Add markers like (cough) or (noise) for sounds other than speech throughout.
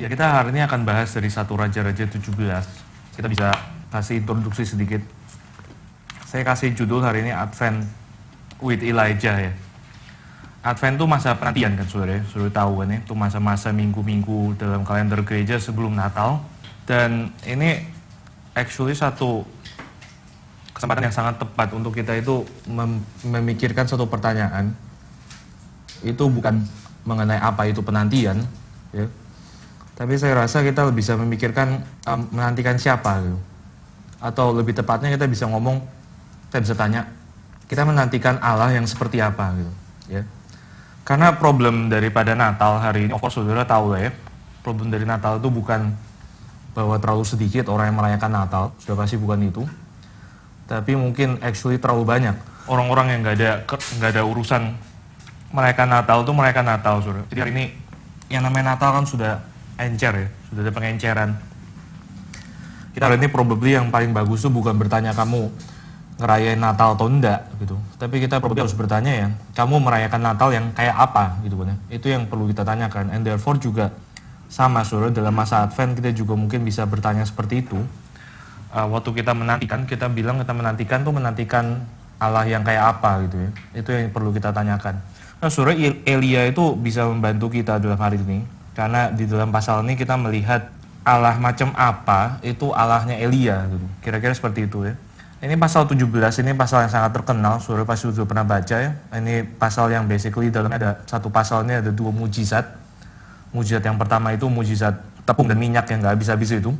Ya kita hari ini akan bahas dari satu Raja-Raja 17. Kita bisa kasih introduksi sedikit. Saya kasih judul hari ini Advent with Elijah ya. Advent itu masa penantian kan saudara, ya. saudara tahu kan ya, itu masa-masa minggu-minggu dalam kalender gereja sebelum Natal. Dan ini actually satu kesempatan yang sangat tepat untuk kita itu mem memikirkan satu pertanyaan. Itu bukan mengenai apa itu penantian, ya, tapi saya rasa kita bisa memikirkan um, menantikan siapa gitu. Atau lebih tepatnya kita bisa ngomong, kita bisa tanya, kita menantikan Allah yang seperti apa gitu. Ya. Karena problem daripada Natal hari ini, of course saudara tahu lah ya, problem dari Natal itu bukan bahwa terlalu sedikit orang yang merayakan Natal, sudah pasti bukan itu. Tapi mungkin actually terlalu banyak orang-orang yang nggak ada nggak ada urusan merayakan Natal itu merayakan Natal sudah. Jadi hari ini yang namanya Natal kan sudah encer ya, sudah ada pengenceran. Kita hari ini probably yang paling bagus tuh bukan bertanya kamu ngerayain Natal atau enggak gitu. Tapi kita probably harus bertanya ya, kamu merayakan Natal yang kayak apa gitu kan ya. Itu yang perlu kita tanyakan. And therefore juga sama saudara dalam masa Advent kita juga mungkin bisa bertanya seperti itu. Uh, waktu kita menantikan, kita bilang kita menantikan tuh menantikan Allah yang kayak apa gitu ya. Itu yang perlu kita tanyakan. Nah, saudara Elia itu bisa membantu kita dalam hari ini karena di dalam pasal ini kita melihat Allah macam apa itu Allahnya Elia gitu. Kira-kira seperti itu ya. Ini pasal 17, ini pasal yang sangat terkenal, suruh pasti sudah pernah baca ya. Ini pasal yang basically dalam ada satu pasalnya ada dua mujizat. Mujizat yang pertama itu mujizat tepung dan minyak yang nggak habis-habis itu.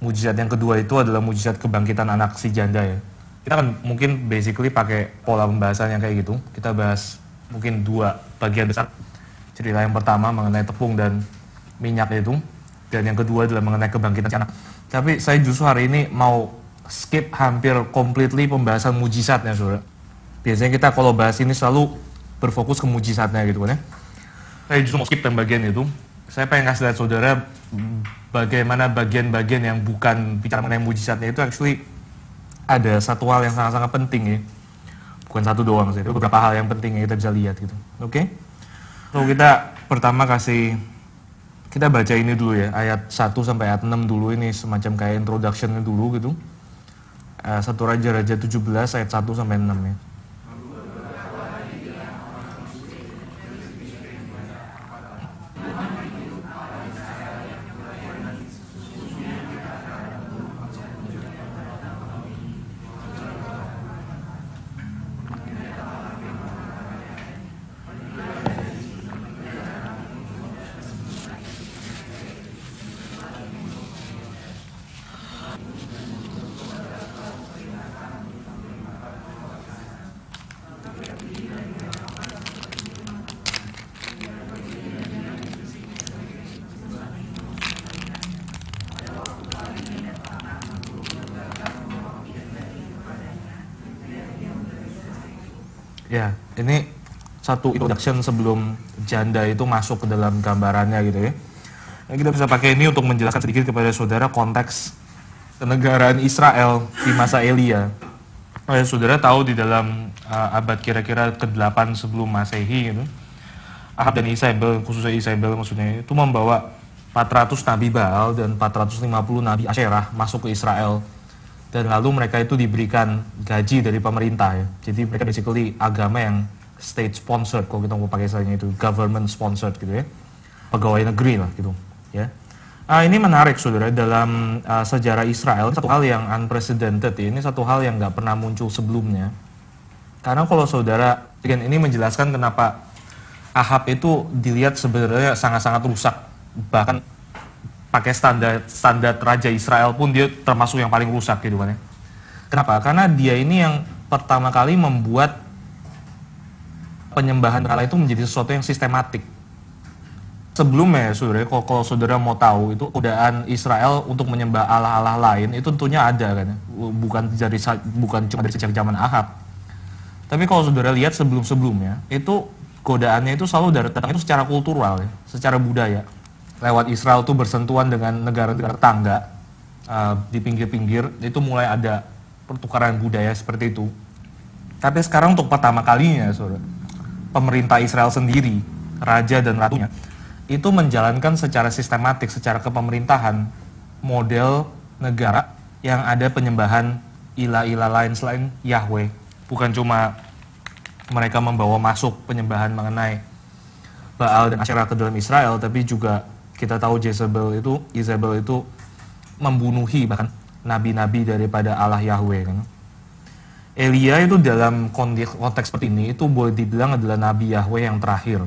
Mujizat yang kedua itu adalah mujizat kebangkitan anak si janda ya. Kita kan mungkin basically pakai pola pembahasan yang kayak gitu. Kita bahas mungkin dua bagian besar cerita yang pertama mengenai tepung dan minyak itu dan yang kedua adalah mengenai kebangkitan anak. Tapi saya justru hari ini mau skip hampir completely pembahasan mujizatnya, saudara. Biasanya kita kalau bahas ini selalu berfokus ke mujizatnya gitu kan ya. Saya justru mau skip yang bagian itu. Saya pengen kasih lihat saudara bagaimana bagian-bagian yang bukan bicara mengenai mujizatnya itu actually ada satu hal yang sangat-sangat penting ya. Bukan satu doang sih, beberapa hal yang penting yang kita bisa lihat gitu. Oke? Okay? Tuh kita pertama kasih kita baca ini dulu ya ayat 1 sampai ayat 6 dulu ini semacam kayak introductionnya dulu gitu. Eh, satu Raja-Raja 17 ayat 1 sampai 6 ya. satu introduction sebelum janda itu masuk ke dalam gambarannya gitu ya. Nah, kita bisa pakai ini untuk menjelaskan sedikit kepada saudara konteks kenegaraan Israel di masa Elia. Nah, ya, saudara tahu di dalam uh, abad kira-kira ke-8 sebelum Masehi gitu. Ahab dan Isabel, khususnya Isabel maksudnya, itu membawa 400 nabi Baal dan 450 nabi Asyerah masuk ke Israel. Dan lalu mereka itu diberikan gaji dari pemerintah ya. Jadi mereka basically agama yang state sponsored kalau kita mau pakai istilahnya itu government sponsored gitu ya pegawai negeri lah gitu ya uh, ini menarik saudara dalam uh, sejarah Israel satu hal yang unprecedented ya. ini satu hal yang nggak pernah muncul sebelumnya karena kalau saudara again, ini menjelaskan kenapa Ahab itu dilihat sebenarnya sangat-sangat rusak bahkan pakai standar standar raja Israel pun dia termasuk yang paling rusak gitu kan ya. Kenapa? Karena dia ini yang pertama kali membuat penyembahan rala itu menjadi sesuatu yang sistematik. Sebelumnya, ya, saudara, kalau, saudara mau tahu itu godaan Israel untuk menyembah allah-allah lain itu tentunya ada kan, ya. bukan dari bukan cuma dari sejak zaman Ahab. Tapi kalau saudara lihat sebelum-sebelumnya itu godaannya itu selalu datang itu secara kultural, ya, secara budaya. Lewat Israel tuh bersentuhan dengan negara-negara tetangga eh, di pinggir-pinggir itu mulai ada pertukaran budaya seperti itu. Tapi sekarang untuk pertama kalinya, saudara, pemerintah Israel sendiri, raja dan ratunya, itu menjalankan secara sistematik, secara kepemerintahan model negara yang ada penyembahan ilah-ilah lain selain Yahweh. Bukan cuma mereka membawa masuk penyembahan mengenai Baal dan Asyara ke dalam Israel, tapi juga kita tahu Jezebel itu, Jezebel itu membunuhi bahkan nabi-nabi daripada Allah Yahweh. Kan? Elia itu dalam konteks, seperti ini itu boleh dibilang adalah Nabi Yahweh yang terakhir.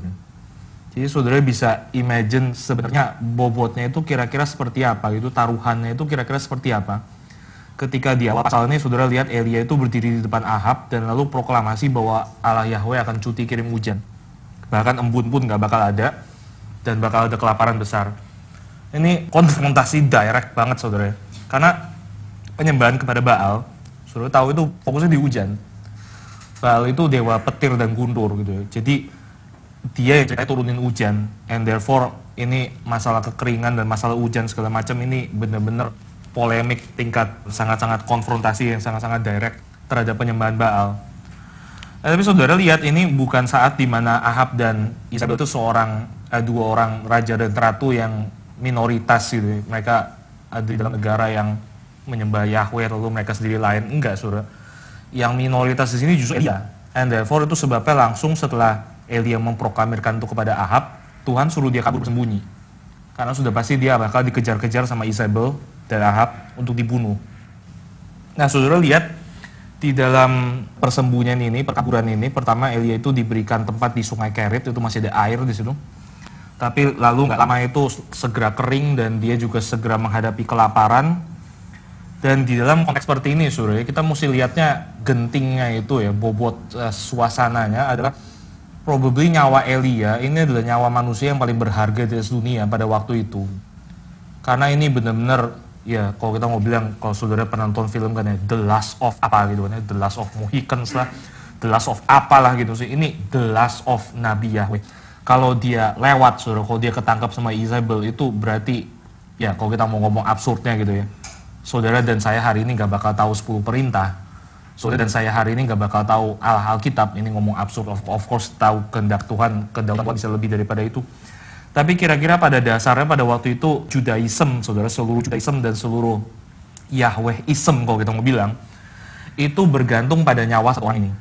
Jadi saudara bisa imagine sebenarnya bobotnya itu kira-kira seperti apa, itu taruhannya itu kira-kira seperti apa. Ketika di awal pasal ini saudara lihat Elia itu berdiri di depan Ahab dan lalu proklamasi bahwa Allah Yahweh akan cuti kirim hujan. Bahkan embun pun nggak bakal ada dan bakal ada kelaparan besar. Ini konfrontasi direct banget saudara. Karena penyembahan kepada Baal sudah tahu itu fokusnya di hujan. Baal itu dewa petir dan guntur gitu. Jadi dia yang ceritanya turunin hujan. And therefore ini masalah kekeringan dan masalah hujan segala macam ini benar-benar polemik tingkat sangat-sangat konfrontasi yang sangat-sangat direct terhadap penyembahan Baal. Nah, tapi saudara lihat ini bukan saat di mana Ahab dan Isabel itu seorang eh, dua orang raja dan ratu yang minoritas gitu. Mereka ada di dalam negara yang menyembah Yahweh lalu mereka sendiri lain enggak saudara yang minoritas di sini justru Elia and therefore itu sebabnya langsung setelah Elia memproklamirkan itu kepada Ahab Tuhan suruh dia kabur sembunyi karena sudah pasti dia bakal dikejar-kejar sama Isabel dan Ahab untuk dibunuh nah saudara lihat di dalam persembunyian ini, perkaburan ini, pertama Elia itu diberikan tempat di Sungai Kerit, itu masih ada air di situ. Tapi lalu nggak lama itu segera kering dan dia juga segera menghadapi kelaparan. Dan di dalam konteks seperti ini, Surya, ya, kita mesti lihatnya gentingnya itu ya, bobot uh, suasananya adalah probably nyawa Elia ini adalah nyawa manusia yang paling berharga di dunia pada waktu itu. Karena ini benar-benar ya kalau kita mau bilang kalau saudara pernah nonton film kan ya The Last of apa gitu kan ya The Last of Mohicans lah The Last of apalah gitu sih ini The Last of Nabi Yahweh kalau dia lewat surya kalau dia ketangkap sama Isabel itu berarti ya kalau kita mau ngomong absurdnya gitu ya saudara dan saya hari ini nggak bakal tahu 10 perintah. Saudara dan saya hari ini nggak bakal tahu hal-hal kitab ini ngomong absurd, of, of course tahu kehendak Tuhan, kehendak Tuhan bisa lebih daripada itu. Tapi kira-kira pada dasarnya pada waktu itu Judaism, saudara seluruh Judaism dan seluruh Yahweh isem kalau kita mau bilang, itu bergantung pada nyawa orang ini.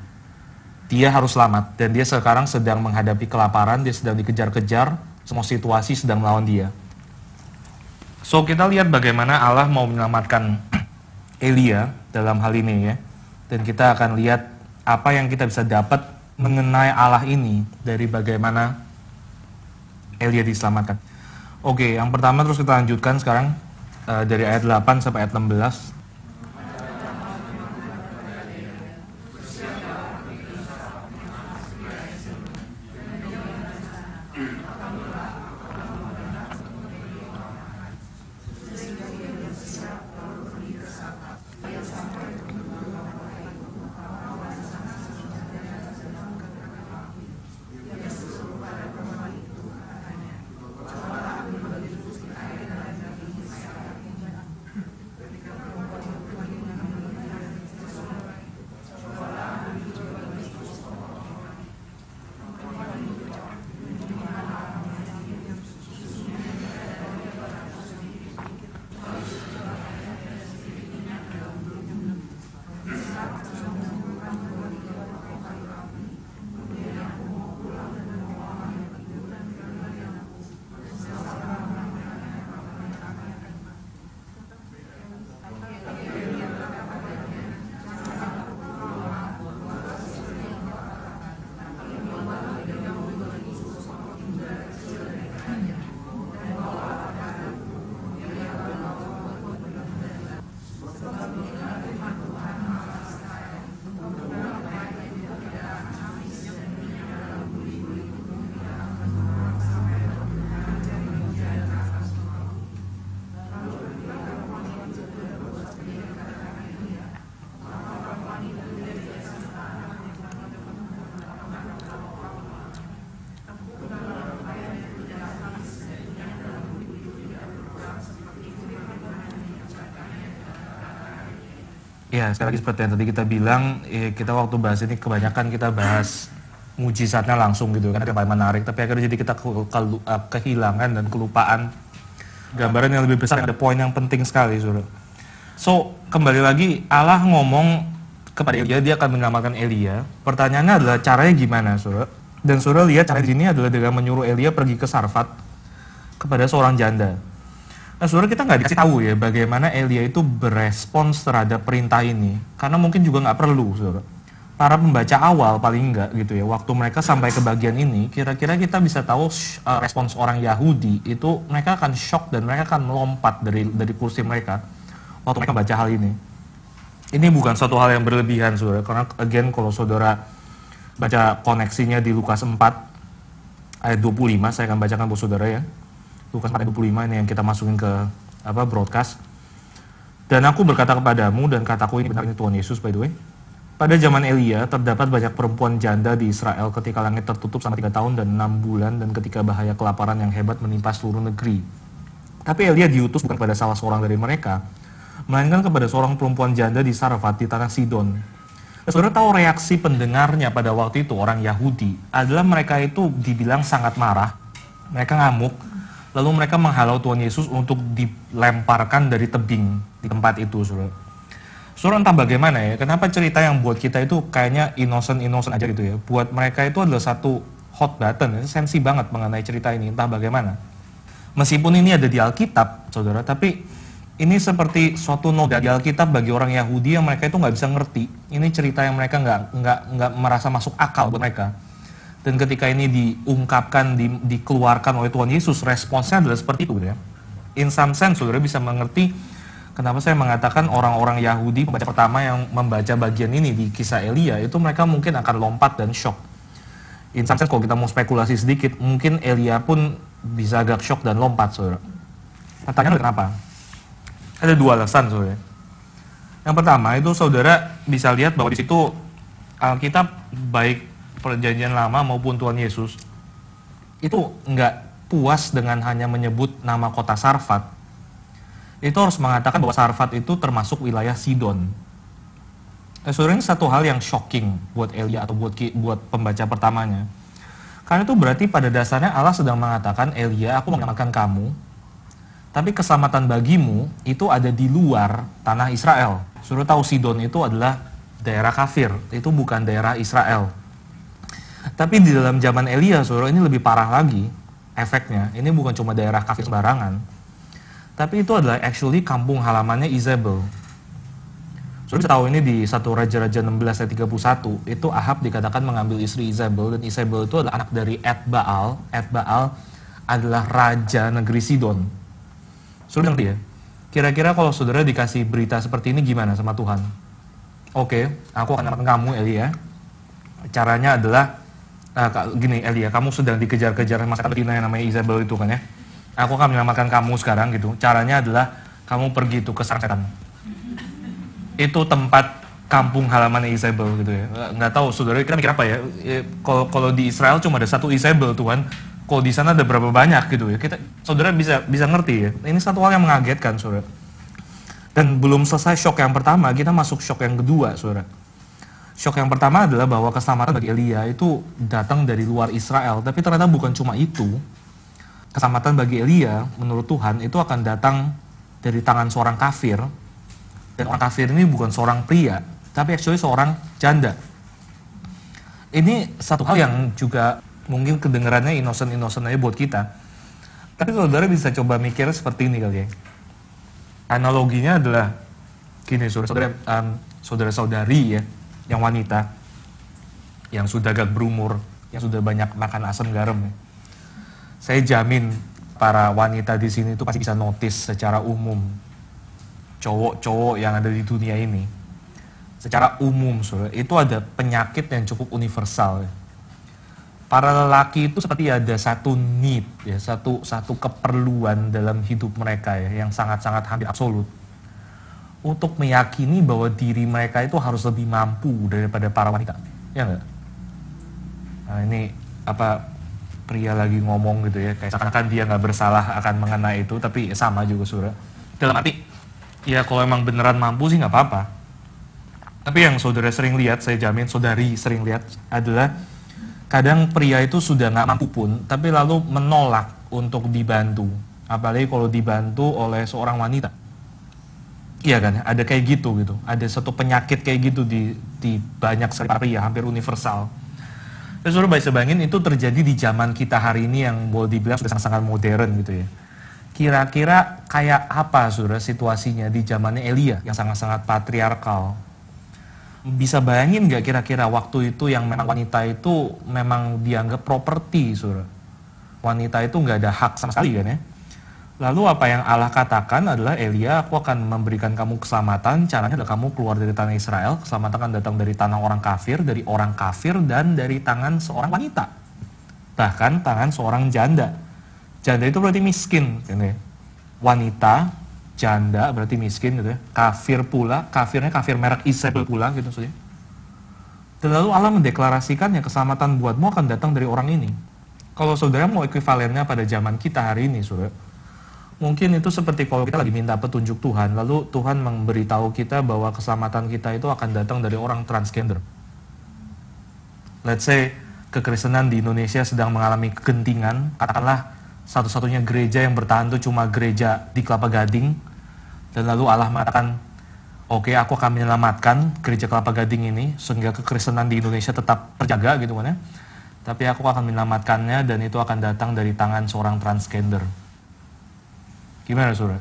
Dia harus selamat dan dia sekarang sedang menghadapi kelaparan, dia sedang dikejar-kejar, semua situasi sedang melawan dia. So kita lihat bagaimana Allah mau menyelamatkan (clears throat) Elia dalam hal ini ya. Dan kita akan lihat apa yang kita bisa dapat mengenai Allah ini dari bagaimana Elia diselamatkan. Oke, yang pertama terus kita lanjutkan sekarang uh, dari ayat 8 sampai ayat 16. Ya, sekali lagi seperti yang tadi kita bilang, ya, kita waktu bahas ini kebanyakan kita bahas mujizatnya langsung gitu kan, ada paling menarik. Tapi akhirnya jadi kita ke, eh, kehilangan dan kelupaan gambaran yang lebih besar, ada poin yang penting sekali, suruh. So, kembali lagi, Allah ngomong kepada Elia, dia akan menyelamatkan Elia. Pertanyaannya adalah caranya gimana, suruh. Dan suruh lihat cara ini adalah dengan menyuruh Elia pergi ke Sarfat kepada seorang janda. Nah, saudara kita nggak dikasih tahu ya bagaimana Elia itu berespons terhadap perintah ini, karena mungkin juga nggak perlu, saudara. Para pembaca awal paling nggak gitu ya, waktu mereka sampai ke bagian ini, kira-kira kita bisa tahu uh, respons orang Yahudi itu mereka akan shock dan mereka akan melompat dari dari kursi mereka waktu mereka baca hal ini. Ini bukan suatu hal yang berlebihan, saudara, karena again kalau saudara baca koneksinya di Lukas 4 ayat 25, saya akan bacakan buat saudara ya. Lukas 4 25 ini yang kita masukin ke apa broadcast. Dan aku berkata kepadamu dan kataku ini benar ini Tuhan Yesus by the way. Pada zaman Elia terdapat banyak perempuan janda di Israel ketika langit tertutup selama tiga tahun dan enam bulan dan ketika bahaya kelaparan yang hebat menimpa seluruh negeri. Tapi Elia diutus bukan pada salah seorang dari mereka, melainkan kepada seorang perempuan janda di Sarfat di tanah Sidon. Dan saudara tahu reaksi pendengarnya pada waktu itu orang Yahudi adalah mereka itu dibilang sangat marah, mereka ngamuk, Lalu mereka menghalau Tuhan Yesus untuk dilemparkan dari tebing di tempat itu, saudara. Saudara entah bagaimana ya, kenapa cerita yang buat kita itu kayaknya innocent-innocent aja gitu ya. Buat mereka itu adalah satu hot button, sensi banget mengenai cerita ini, entah bagaimana. Meskipun ini ada di Alkitab, saudara, tapi ini seperti suatu noda di Alkitab bagi orang Yahudi yang mereka itu nggak bisa ngerti. Ini cerita yang mereka nggak nggak nggak merasa masuk akal buat mereka dan ketika ini diungkapkan di, dikeluarkan oleh Tuhan Yesus responsnya adalah seperti itu gitu ya in some sense saudara bisa mengerti kenapa saya mengatakan orang-orang Yahudi pembaca pertama yang membaca bagian ini di kisah Elia itu mereka mungkin akan lompat dan shock in some sense kalau kita mau spekulasi sedikit mungkin Elia pun bisa agak shock dan lompat saudara katanya nah, kenapa ada dua alasan saudara yang pertama itu saudara bisa lihat bahwa di situ Alkitab baik perjanjian lama maupun Tuhan Yesus itu nggak puas dengan hanya menyebut nama kota Sarfat, itu harus mengatakan bahwa Sarfat itu termasuk wilayah Sidon. Eh, sebenarnya ini satu hal yang shocking buat Elia atau buat buat pembaca pertamanya. Karena itu berarti pada dasarnya Allah sedang mengatakan, Elia, aku mengamalkan kamu, tapi keselamatan bagimu itu ada di luar tanah Israel. Suruh tahu Sidon itu adalah daerah kafir, itu bukan daerah Israel. Tapi di dalam zaman Elia, saudara ini lebih parah lagi efeknya. Ini bukan cuma daerah kafir barangan, tapi itu adalah actually kampung halamannya Isabel. Saudara tahu ini di satu Raja-Raja 16 ayat 31, itu Ahab dikatakan mengambil istri Isabel, dan Isabel itu adalah anak dari Ed Baal. Ed Baal adalah raja negeri Sidon. Saudara ngerti ya? Kira-kira kalau saudara dikasih berita seperti ini gimana sama Tuhan? Oke, okay, aku akan makan kamu Elia. Caranya adalah Nah, kak, gini Elia, kamu sedang dikejar-kejar masa betina yang namanya Isabel itu kan ya. Aku akan menyelamatkan kamu sekarang gitu. Caranya adalah kamu pergi itu ke Saratan. Itu tempat kampung halaman Isabel gitu ya. Eh, nggak tahu saudara kita mikir apa ya. Eh, kalau kalau di Israel cuma ada satu Isabel Tuhan. Kalau di sana ada berapa banyak gitu ya. Kita saudara bisa bisa ngerti ya. Ini satu hal yang mengagetkan saudara. Dan belum selesai shock yang pertama, kita masuk shock yang kedua saudara Shock yang pertama adalah bahwa keselamatan bagi Elia itu datang dari luar Israel, tapi ternyata bukan cuma itu. Keselamatan bagi Elia, menurut Tuhan, itu akan datang dari tangan seorang kafir. Dan orang kafir ini bukan seorang pria, tapi actually seorang janda. Ini satu hal yang juga mungkin kedengarannya innocent-innocent aja buat kita. Tapi saudara bisa coba mikir seperti ini kali ya. Analoginya adalah gini, saudara-saudari um, saudara -saudari ya yang wanita yang sudah agak berumur, yang sudah banyak makan asam garam. Ya. Saya jamin para wanita di sini itu pasti bisa notice secara umum cowok-cowok yang ada di dunia ini. Secara umum, saudara, itu ada penyakit yang cukup universal. Ya. Para lelaki itu seperti ada satu need, ya, satu satu keperluan dalam hidup mereka ya, yang sangat-sangat hampir absolut untuk meyakini bahwa diri mereka itu harus lebih mampu daripada para wanita ya enggak nah ini apa pria lagi ngomong gitu ya kayak seakan-akan dia nggak bersalah akan mengenai itu tapi sama juga surah dalam arti ya kalau emang beneran mampu sih nggak apa-apa tapi yang saudara sering lihat saya jamin saudari sering lihat adalah kadang pria itu sudah nggak mampu pun tapi lalu menolak untuk dibantu apalagi kalau dibantu oleh seorang wanita Iya kan, ada kayak gitu gitu. Ada satu penyakit kayak gitu di di banyak sekali ya, hampir universal. Terus suruh bayangin itu terjadi di zaman kita hari ini yang boleh dibilang sudah sangat-sangat modern gitu ya. Kira-kira kayak apa suruh situasinya di zamannya Elia yang sangat-sangat patriarkal? Bisa bayangin nggak kira-kira waktu itu yang memang wanita itu memang dianggap properti suruh Wanita itu nggak ada hak sama sekali kan ya? Lalu apa yang Allah katakan adalah Elia, aku akan memberikan kamu keselamatan. Caranya adalah kamu keluar dari tanah Israel. Keselamatan akan datang dari tanah orang kafir, dari orang kafir, dan dari tangan seorang wanita. Bahkan tangan seorang janda. Janda itu berarti miskin. Ini. Gitu ya. Wanita, janda berarti miskin gitu ya. Kafir pula, kafirnya kafir merek Isabel pula gitu maksudnya. Dan lalu Allah mendeklarasikan yang keselamatan buatmu akan datang dari orang ini. Kalau saudara mau ekuivalennya pada zaman kita hari ini, saudara, mungkin itu seperti kalau kita lagi minta petunjuk Tuhan, lalu Tuhan memberitahu kita bahwa keselamatan kita itu akan datang dari orang transgender. Let's say kekristenan di Indonesia sedang mengalami kegentingan, katakanlah satu-satunya gereja yang bertahan itu cuma gereja di Kelapa Gading, dan lalu Allah mengatakan, oke okay, aku akan menyelamatkan gereja Kelapa Gading ini, sehingga kekristenan di Indonesia tetap terjaga gitu kan ya tapi aku akan menyelamatkannya dan itu akan datang dari tangan seorang transgender. Gimana Saudara?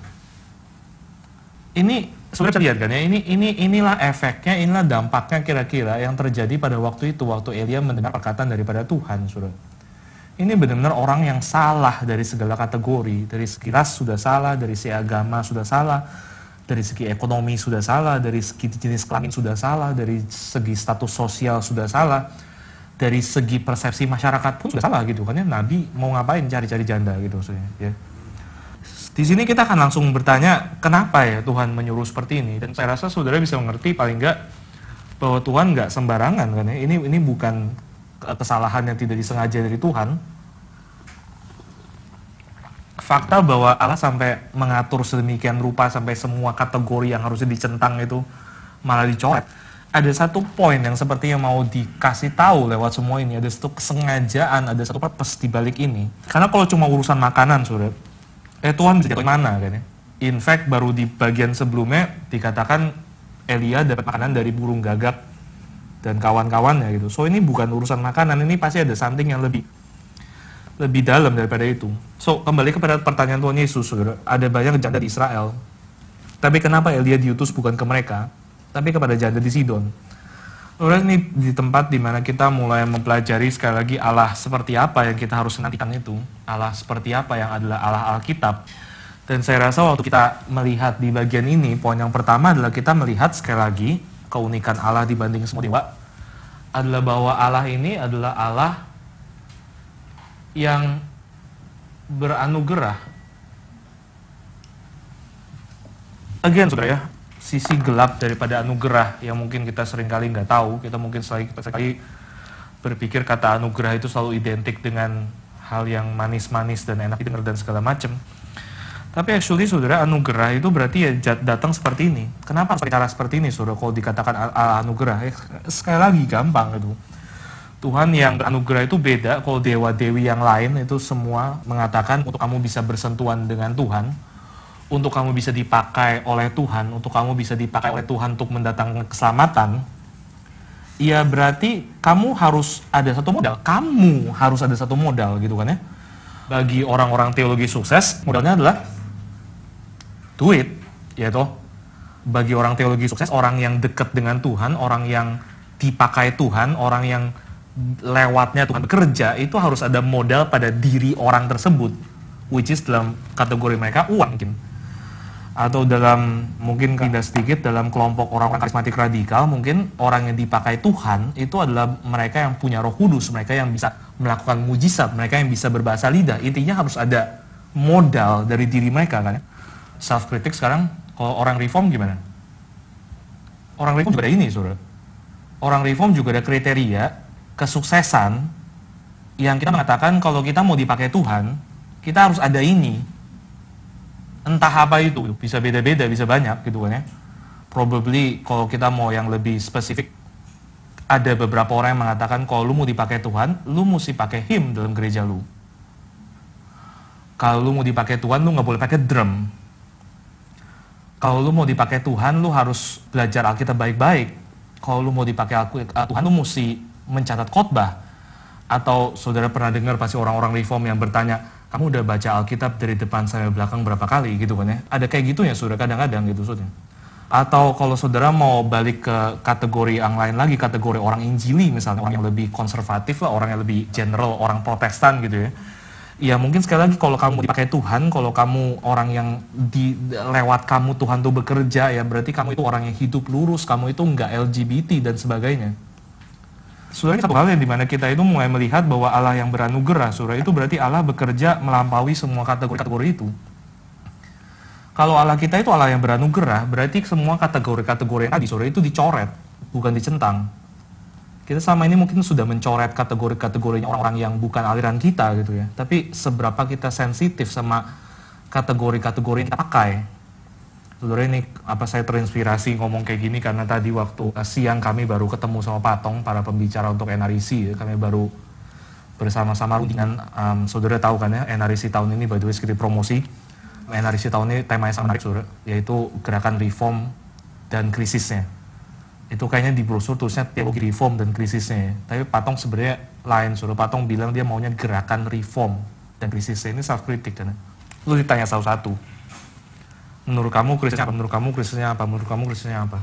Ini sudah lihat kan ya, ini, ini, inilah efeknya, inilah dampaknya kira-kira yang terjadi pada waktu itu, waktu Elia mendengar perkataan daripada Tuhan suruh Ini benar-benar orang yang salah dari segala kategori, dari segi ras sudah salah, dari segi agama sudah salah, dari segi ekonomi sudah salah, dari segi jenis kelamin sudah salah, dari segi status sosial sudah salah, dari segi persepsi masyarakat pun sudah salah gitu kan ya. Nabi mau ngapain cari-cari janda gitu maksudnya ya. Di sini kita akan langsung bertanya, kenapa ya Tuhan menyuruh seperti ini? Dan saya rasa saudara bisa mengerti paling nggak bahwa Tuhan nggak sembarangan kan ya. Ini ini bukan kesalahan yang tidak disengaja dari Tuhan. Fakta bahwa Allah sampai mengatur sedemikian rupa sampai semua kategori yang harusnya dicentang itu malah dicoret. Ada satu poin yang sepertinya mau dikasih tahu lewat semua ini. Ada satu kesengajaan, ada satu purpose di balik ini. Karena kalau cuma urusan makanan, saudara, eh Tuhan bisa jatuhin mana kan ya. In fact baru di bagian sebelumnya dikatakan Elia dapat makanan dari burung gagak dan kawan-kawannya gitu. So ini bukan urusan makanan, ini pasti ada something yang lebih lebih dalam daripada itu. So kembali kepada pertanyaan Tuhan Yesus, saudara. ada banyak janda di Israel. Tapi kenapa Elia diutus bukan ke mereka, tapi kepada janda di Sidon? Kemudian ini di tempat dimana kita mulai mempelajari sekali lagi Allah seperti apa yang kita harus nantikan itu. Allah seperti apa yang adalah Allah Alkitab. Dan saya rasa waktu kita melihat di bagian ini, poin yang pertama adalah kita melihat sekali lagi keunikan Allah dibanding semua dewa. Adalah bahwa Allah ini adalah Allah yang beranugerah. Again, saudara ya, sisi gelap daripada anugerah yang mungkin kita seringkali nggak tahu. Kita mungkin sekali berpikir kata anugerah itu selalu identik dengan hal yang manis-manis dan enak didengar dan segala macam. Tapi actually saudara anugerah itu berarti ya datang seperti ini. Kenapa cara seperti ini saudara kalau dikatakan anugerah? Ya, sekali lagi gampang itu. Tuhan yang anugerah itu beda kalau dewa-dewi yang lain itu semua mengatakan untuk kamu bisa bersentuhan dengan Tuhan untuk kamu bisa dipakai oleh Tuhan, untuk kamu bisa dipakai oleh Tuhan untuk mendatangkan keselamatan, ya berarti kamu harus ada satu modal. Kamu harus ada satu modal gitu kan ya. Bagi orang-orang teologi sukses, modalnya adalah duit, yaitu bagi orang teologi sukses, orang yang dekat dengan Tuhan, orang yang dipakai Tuhan, orang yang lewatnya Tuhan bekerja, itu harus ada modal pada diri orang tersebut, which is dalam kategori mereka uang, mungkin. Gitu atau dalam mungkin tidak sedikit dalam kelompok orang-orang karismatik radikal mungkin orang yang dipakai Tuhan itu adalah mereka yang punya Roh Kudus, mereka yang bisa melakukan mujizat, mereka yang bisa berbahasa lidah. Intinya harus ada modal dari diri mereka kan. Self kritik sekarang kalau orang reform gimana? Orang reform juga ada ini, Saudara. Orang reform juga ada kriteria kesuksesan yang kita mengatakan kalau kita mau dipakai Tuhan, kita harus ada ini, entah apa itu bisa beda-beda bisa banyak gitu kan ya probably kalau kita mau yang lebih spesifik ada beberapa orang yang mengatakan kalau lu mau dipakai Tuhan lu mesti pakai him dalam gereja lu kalau lu mau dipakai Tuhan lu nggak boleh pakai drum kalau lu mau dipakai Tuhan lu harus belajar Alkitab baik-baik kalau lu mau dipakai Tuhan lu mesti mencatat khotbah atau saudara pernah dengar pasti orang-orang reform yang bertanya kamu udah baca Alkitab dari depan sampai belakang berapa kali gitu kan ya. Ada kayak gitu ya saudara kadang-kadang gitu saudara. Atau kalau saudara mau balik ke kategori yang lain lagi, kategori orang Injili misalnya, orang yang lebih konservatif lah, orang yang lebih general, orang protestan gitu ya. Ya mungkin sekali lagi kalau kamu dipakai Tuhan, kalau kamu orang yang di, lewat kamu Tuhan tuh bekerja ya, berarti kamu itu orang yang hidup lurus, kamu itu nggak LGBT dan sebagainya Surah ini satu hal yang dimana kita itu mulai melihat bahwa Allah yang beranugerah. Surah itu berarti Allah bekerja melampaui semua kategori-kategori itu. Kalau Allah kita itu Allah yang beranugerah, berarti semua kategori-kategori yang tadi surah itu dicoret, bukan dicentang. Kita selama ini mungkin sudah mencoret kategori-kategorinya orang-orang yang bukan aliran kita gitu ya. Tapi seberapa kita sensitif sama kategori-kategori yang kita pakai sebenarnya ini apa saya terinspirasi ngomong kayak gini karena tadi waktu eh, siang kami baru ketemu sama Patong para pembicara untuk NRC ya. kami baru bersama-sama dengan um, saudara tahu kan ya NRC tahun ini by the way sedikit promosi NRC tahun ini tema yang sangat menarik yaitu gerakan reform dan krisisnya itu kayaknya di brosur tulisnya teologi reform dan krisisnya ya. tapi Patong sebenarnya lain saudara Patong bilang dia maunya gerakan reform dan krisisnya ini self kritik kan ya. lu ditanya satu-satu menurut kamu krisisnya apa menurut kamu krisisnya apa menurut kamu krisisnya apa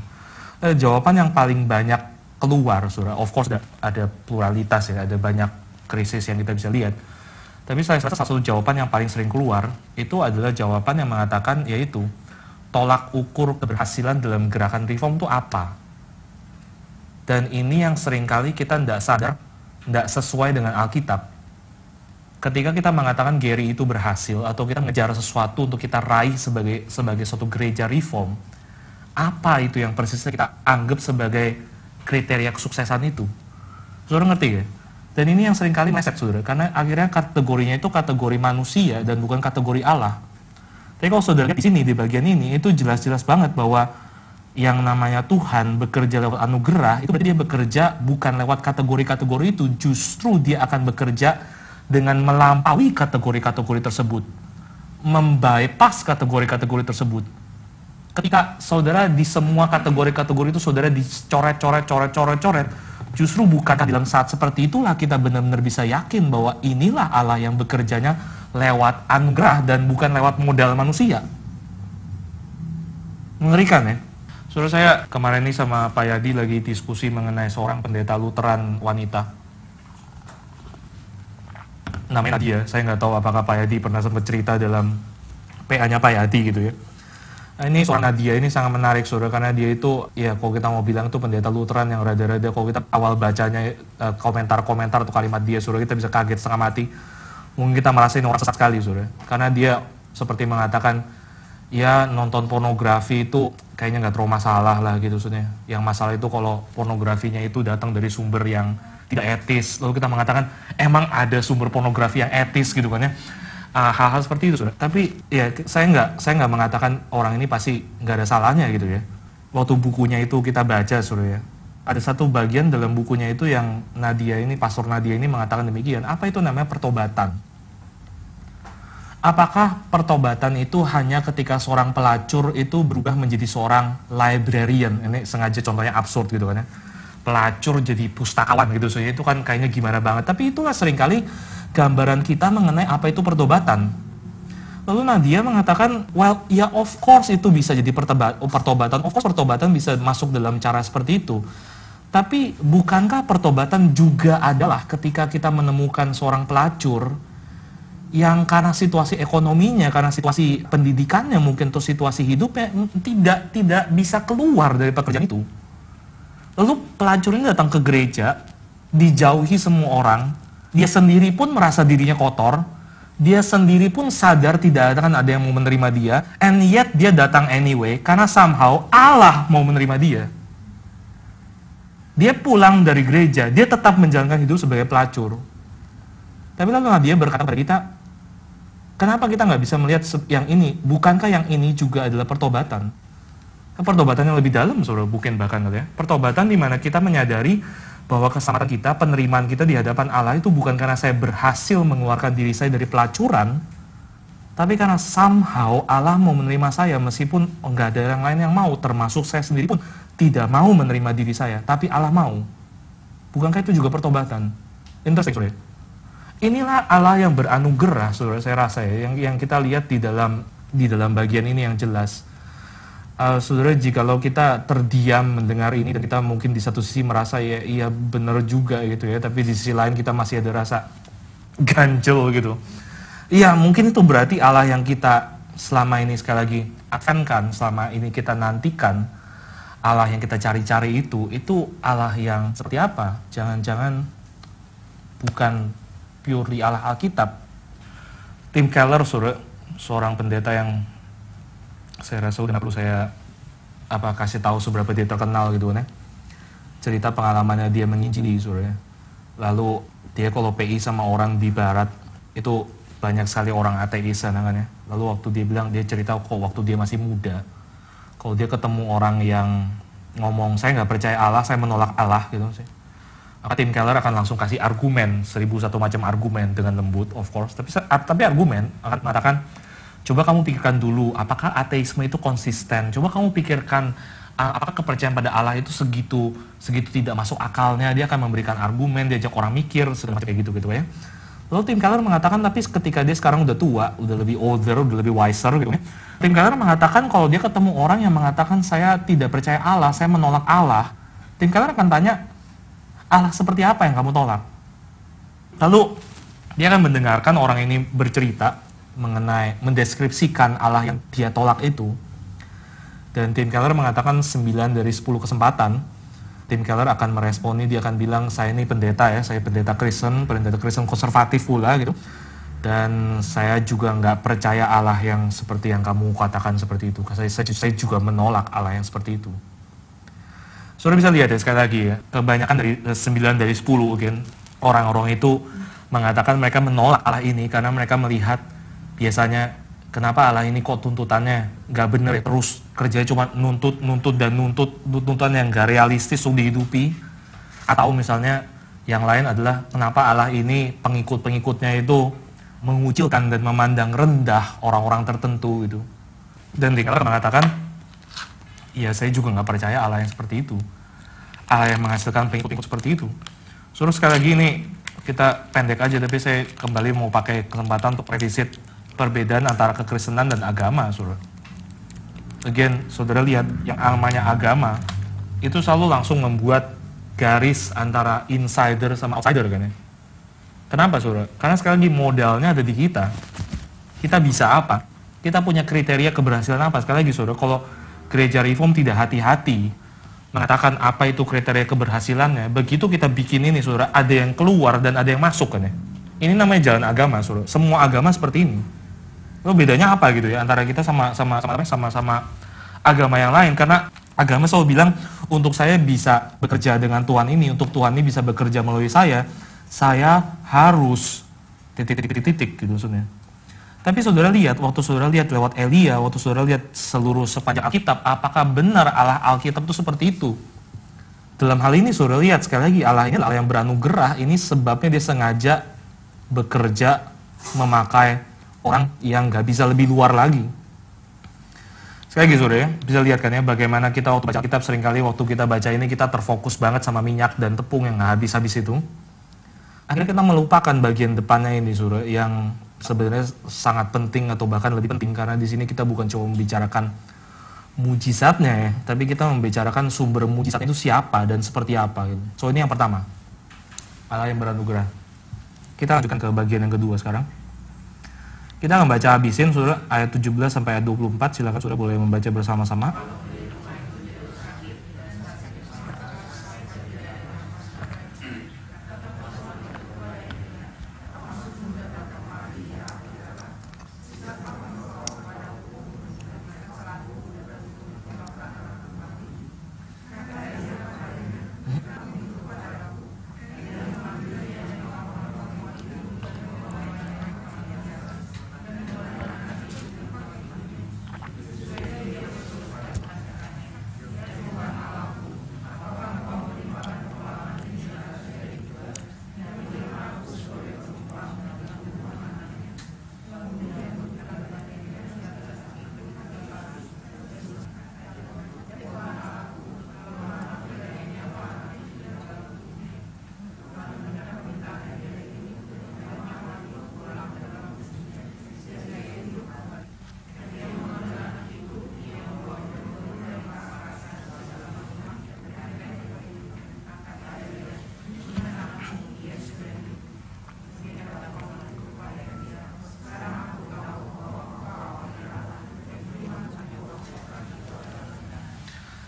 eh, jawaban yang paling banyak keluar saudara of course ada, ada pluralitas ya ada banyak krisis yang kita bisa lihat tapi saya rasa satu jawaban yang paling sering keluar itu adalah jawaban yang mengatakan yaitu tolak ukur keberhasilan dalam gerakan reform itu apa dan ini yang seringkali kita tidak sadar tidak sesuai dengan Alkitab ketika kita mengatakan Gary itu berhasil atau kita mengejar sesuatu untuk kita raih sebagai sebagai suatu gereja reform, apa itu yang persisnya kita anggap sebagai kriteria kesuksesan itu? Saudara ngerti ya? Dan ini yang seringkali meset, saudara, karena akhirnya kategorinya itu kategori manusia dan bukan kategori Allah. Tapi kalau saudara di sini, di bagian ini, itu jelas-jelas banget bahwa yang namanya Tuhan bekerja lewat anugerah, itu berarti dia bekerja bukan lewat kategori-kategori itu, justru dia akan bekerja dengan melampaui kategori-kategori tersebut, membypass kategori-kategori tersebut. Ketika saudara di semua kategori-kategori itu saudara dicoret-coret, coret-coret, coret, justru bukan dalam saat seperti itulah kita benar-benar bisa yakin bahwa inilah Allah yang bekerjanya lewat anugerah dan bukan lewat modal manusia. Mengerikan ya. Saudara saya kemarin ini sama Pak Yadi lagi diskusi mengenai seorang pendeta Lutheran wanita namanya Adi saya nggak tahu apakah Pak Adi pernah sempat cerita dalam PA-nya Pak Adi gitu ya. Nah, ini soal Nadia ini sangat menarik saudara karena dia itu ya kalau kita mau bilang itu pendeta Lutheran yang rada-rada kalau kita awal bacanya eh, komentar-komentar atau kalimat dia saudara kita bisa kaget setengah mati mungkin kita merasa ini orang sesat sekali saudara karena dia seperti mengatakan ya nonton pornografi itu kayaknya nggak terlalu masalah lah gitu sebenarnya. yang masalah itu kalau pornografinya itu datang dari sumber yang tidak etis. Lalu kita mengatakan emang ada sumber pornografi yang etis gitu kan ya. hal ah, hal-hal seperti itu, sudah. Tapi ya saya nggak saya nggak mengatakan orang ini pasti nggak ada salahnya gitu ya. Waktu bukunya itu kita baca, saudara ya. Ada satu bagian dalam bukunya itu yang Nadia ini, Pastor Nadia ini mengatakan demikian. Apa itu namanya pertobatan? apakah pertobatan itu hanya ketika seorang pelacur itu berubah menjadi seorang librarian? Ini sengaja contohnya absurd gitu kan ya pelacur jadi pustakawan gitu soalnya itu kan kayaknya gimana banget tapi itulah seringkali gambaran kita mengenai apa itu pertobatan lalu Nadia mengatakan well ya of course itu bisa jadi pertobatan of course pertobatan bisa masuk dalam cara seperti itu tapi bukankah pertobatan juga adalah ketika kita menemukan seorang pelacur yang karena situasi ekonominya, karena situasi pendidikannya mungkin atau situasi hidupnya tidak tidak bisa keluar dari pekerjaan itu lalu pelacur ini datang ke gereja, dijauhi semua orang, dia sendiri pun merasa dirinya kotor, dia sendiri pun sadar tidak akan ada yang mau menerima dia, and yet dia datang anyway, karena somehow Allah mau menerima dia. Dia pulang dari gereja, dia tetap menjalankan hidup sebagai pelacur. Tapi lalu dia berkata kepada kita, kenapa kita nggak bisa melihat yang ini? Bukankah yang ini juga adalah pertobatan? Kan pertobatan yang lebih dalam, saudara, bukan bahkan ya. Pertobatan di mana kita menyadari bahwa keselamatan kita, penerimaan kita di hadapan Allah itu bukan karena saya berhasil mengeluarkan diri saya dari pelacuran, tapi karena somehow Allah mau menerima saya meskipun nggak ada yang lain yang mau, termasuk saya sendiri pun tidak mau menerima diri saya, tapi Allah mau. Bukankah itu juga pertobatan? Interesting, saudara. Inilah Allah yang beranugerah, saudara saya rasa ya, yang yang kita lihat di dalam di dalam bagian ini yang jelas uh, saudara jikalau kita terdiam mendengar ini dan kita mungkin di satu sisi merasa ya iya benar juga gitu ya tapi di sisi lain kita masih ada rasa (laughs) ganjel gitu iya mungkin itu berarti Allah yang kita selama ini sekali lagi akankan selama ini kita nantikan Allah yang kita cari-cari itu itu Allah yang seperti apa jangan-jangan bukan purely Allah Alkitab Tim Keller saudara, seorang pendeta yang saya rasa udah perlu saya apa kasih tahu seberapa dia terkenal gitu kan ya. cerita pengalamannya dia menginjili surya lalu dia kalau PI sama orang di barat itu banyak sekali orang ateis sana kan ya lalu waktu dia bilang dia cerita kok waktu dia masih muda kalau dia ketemu orang yang ngomong saya nggak percaya Allah saya menolak Allah gitu sih maka Tim Keller akan langsung kasih argumen seribu satu macam argumen dengan lembut of course tapi tapi argumen akan mengatakan Coba kamu pikirkan dulu, apakah ateisme itu konsisten? Coba kamu pikirkan apakah kepercayaan pada Allah itu segitu segitu tidak masuk akalnya dia akan memberikan argumen diajak orang mikir segala macam kayak gitu gitu ya lalu Tim Keller mengatakan tapi ketika dia sekarang udah tua udah lebih older udah lebih wiser gitu ya Tim Keller mengatakan kalau dia ketemu orang yang mengatakan saya tidak percaya Allah saya menolak Allah Tim Keller akan tanya Allah seperti apa yang kamu tolak lalu dia akan mendengarkan orang ini bercerita mengenai mendeskripsikan Allah yang dia tolak itu. Dan Tim Keller mengatakan 9 dari 10 kesempatan Tim Keller akan meresponi, dia akan bilang saya ini pendeta ya, saya pendeta Kristen, pendeta Kristen konservatif pula gitu. Dan saya juga nggak percaya Allah yang seperti yang kamu katakan seperti itu. Saya, saya, juga menolak Allah yang seperti itu. Saudara bisa lihat ya sekali lagi ya, kebanyakan dari 9 eh, dari 10 mungkin orang-orang itu mengatakan mereka menolak Allah ini karena mereka melihat biasanya kenapa Allah ini kok tuntutannya nggak bener ya? terus kerjanya cuma nuntut nuntut dan nuntut tuntutan yang nggak realistis untuk dihidupi atau misalnya yang lain adalah kenapa Allah ini pengikut-pengikutnya itu mengucilkan dan memandang rendah orang-orang tertentu itu. dan dikala mengatakan ya saya juga nggak percaya Allah yang seperti itu Allah yang menghasilkan pengikut-pengikut seperti itu suruh sekali lagi ini kita pendek aja tapi saya kembali mau pakai kesempatan untuk revisit perbedaan antara kekristenan dan agama, saudara. Again, saudara lihat yang namanya agama itu selalu langsung membuat garis antara insider sama outsider kan ya. Kenapa saudara? Karena sekali lagi modalnya ada di kita. Kita bisa apa? Kita punya kriteria keberhasilan apa? Sekali lagi saudara, kalau gereja reform tidak hati-hati mengatakan apa itu kriteria keberhasilannya, begitu kita bikin ini saudara, ada yang keluar dan ada yang masuk kan ya. Ini namanya jalan agama saudara. Semua agama seperti ini itu bedanya apa gitu ya antara kita sama sama sama sama sama agama yang lain karena agama selalu bilang untuk saya bisa bekerja dengan Tuhan ini untuk Tuhan ini bisa bekerja melalui saya saya harus titik titik titik, titik gitu maksudnya tapi saudara lihat, waktu saudara lihat lewat Elia, waktu saudara lihat seluruh sepanjang Alkitab, apakah benar Allah Alkitab itu seperti itu? Dalam hal ini saudara lihat, sekali lagi Allah ini Allah yang beranugerah, ini sebabnya dia sengaja bekerja memakai orang yang nggak bisa lebih luar lagi. Sekali lagi sore, bisa lihat kan ya bagaimana kita waktu baca kitab seringkali waktu kita baca ini kita terfokus banget sama minyak dan tepung yang nggak habis-habis itu. Akhirnya kita melupakan bagian depannya ini surya, yang sebenarnya sangat penting atau bahkan lebih penting karena di sini kita bukan cuma membicarakan mujizatnya ya, tapi kita membicarakan sumber mujizat itu siapa dan seperti apa. Gitu. So ini yang pertama, Allah yang beranugerah. Kita lanjutkan ke bagian yang kedua sekarang. Kita akan baca habisin surah ayat 17 sampai ayat 24. Silakan sudah boleh membaca bersama-sama.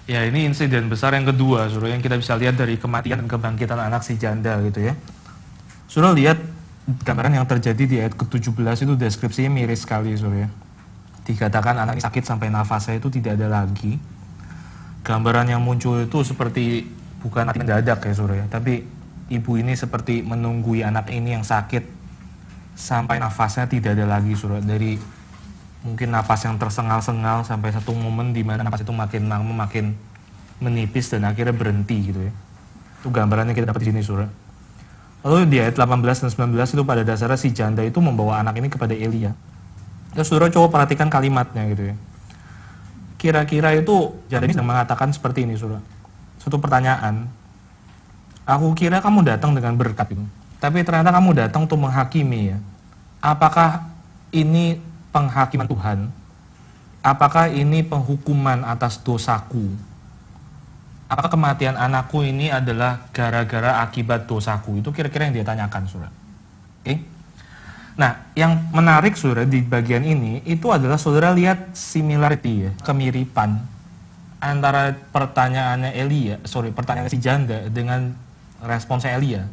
Ya ini insiden besar yang kedua, suruh yang kita bisa lihat dari kematian dan kebangkitan anak si janda gitu ya. Suruh lihat gambaran yang terjadi di ayat ke-17 itu deskripsinya miris sekali suruh ya. Dikatakan anak ini sakit sampai nafasnya itu tidak ada lagi. Gambaran yang muncul itu seperti bukan mati mendadak ya suruh ya, tapi ibu ini seperti menunggui anak ini yang sakit sampai nafasnya tidak ada lagi suruh ya. dari mungkin napas yang tersengal-sengal sampai satu momen di mana napas itu makin lama makin menipis dan akhirnya berhenti gitu ya. Itu gambarannya kita dapat di sini surah. Lalu di ayat 18 dan 19 itu pada dasarnya si janda itu membawa anak ini kepada Elia. Terus ya, surah coba perhatikan kalimatnya gitu ya. Kira-kira itu janda ini mengatakan seperti ini surah. satu pertanyaan. Aku kira kamu datang dengan berkat itu. Tapi ternyata kamu datang untuk menghakimi ya. Apakah ini penghakiman Tuhan, apakah ini penghukuman atas dosaku? Apakah kematian anakku ini adalah gara-gara akibat dosaku? Itu kira-kira yang dia tanyakan, saudara. Oke? Nah, yang menarik, saudara, di bagian ini, itu adalah saudara lihat similarity ya, kemiripan antara pertanyaannya Elia, sorry, pertanyaan si janda dengan responsnya Elia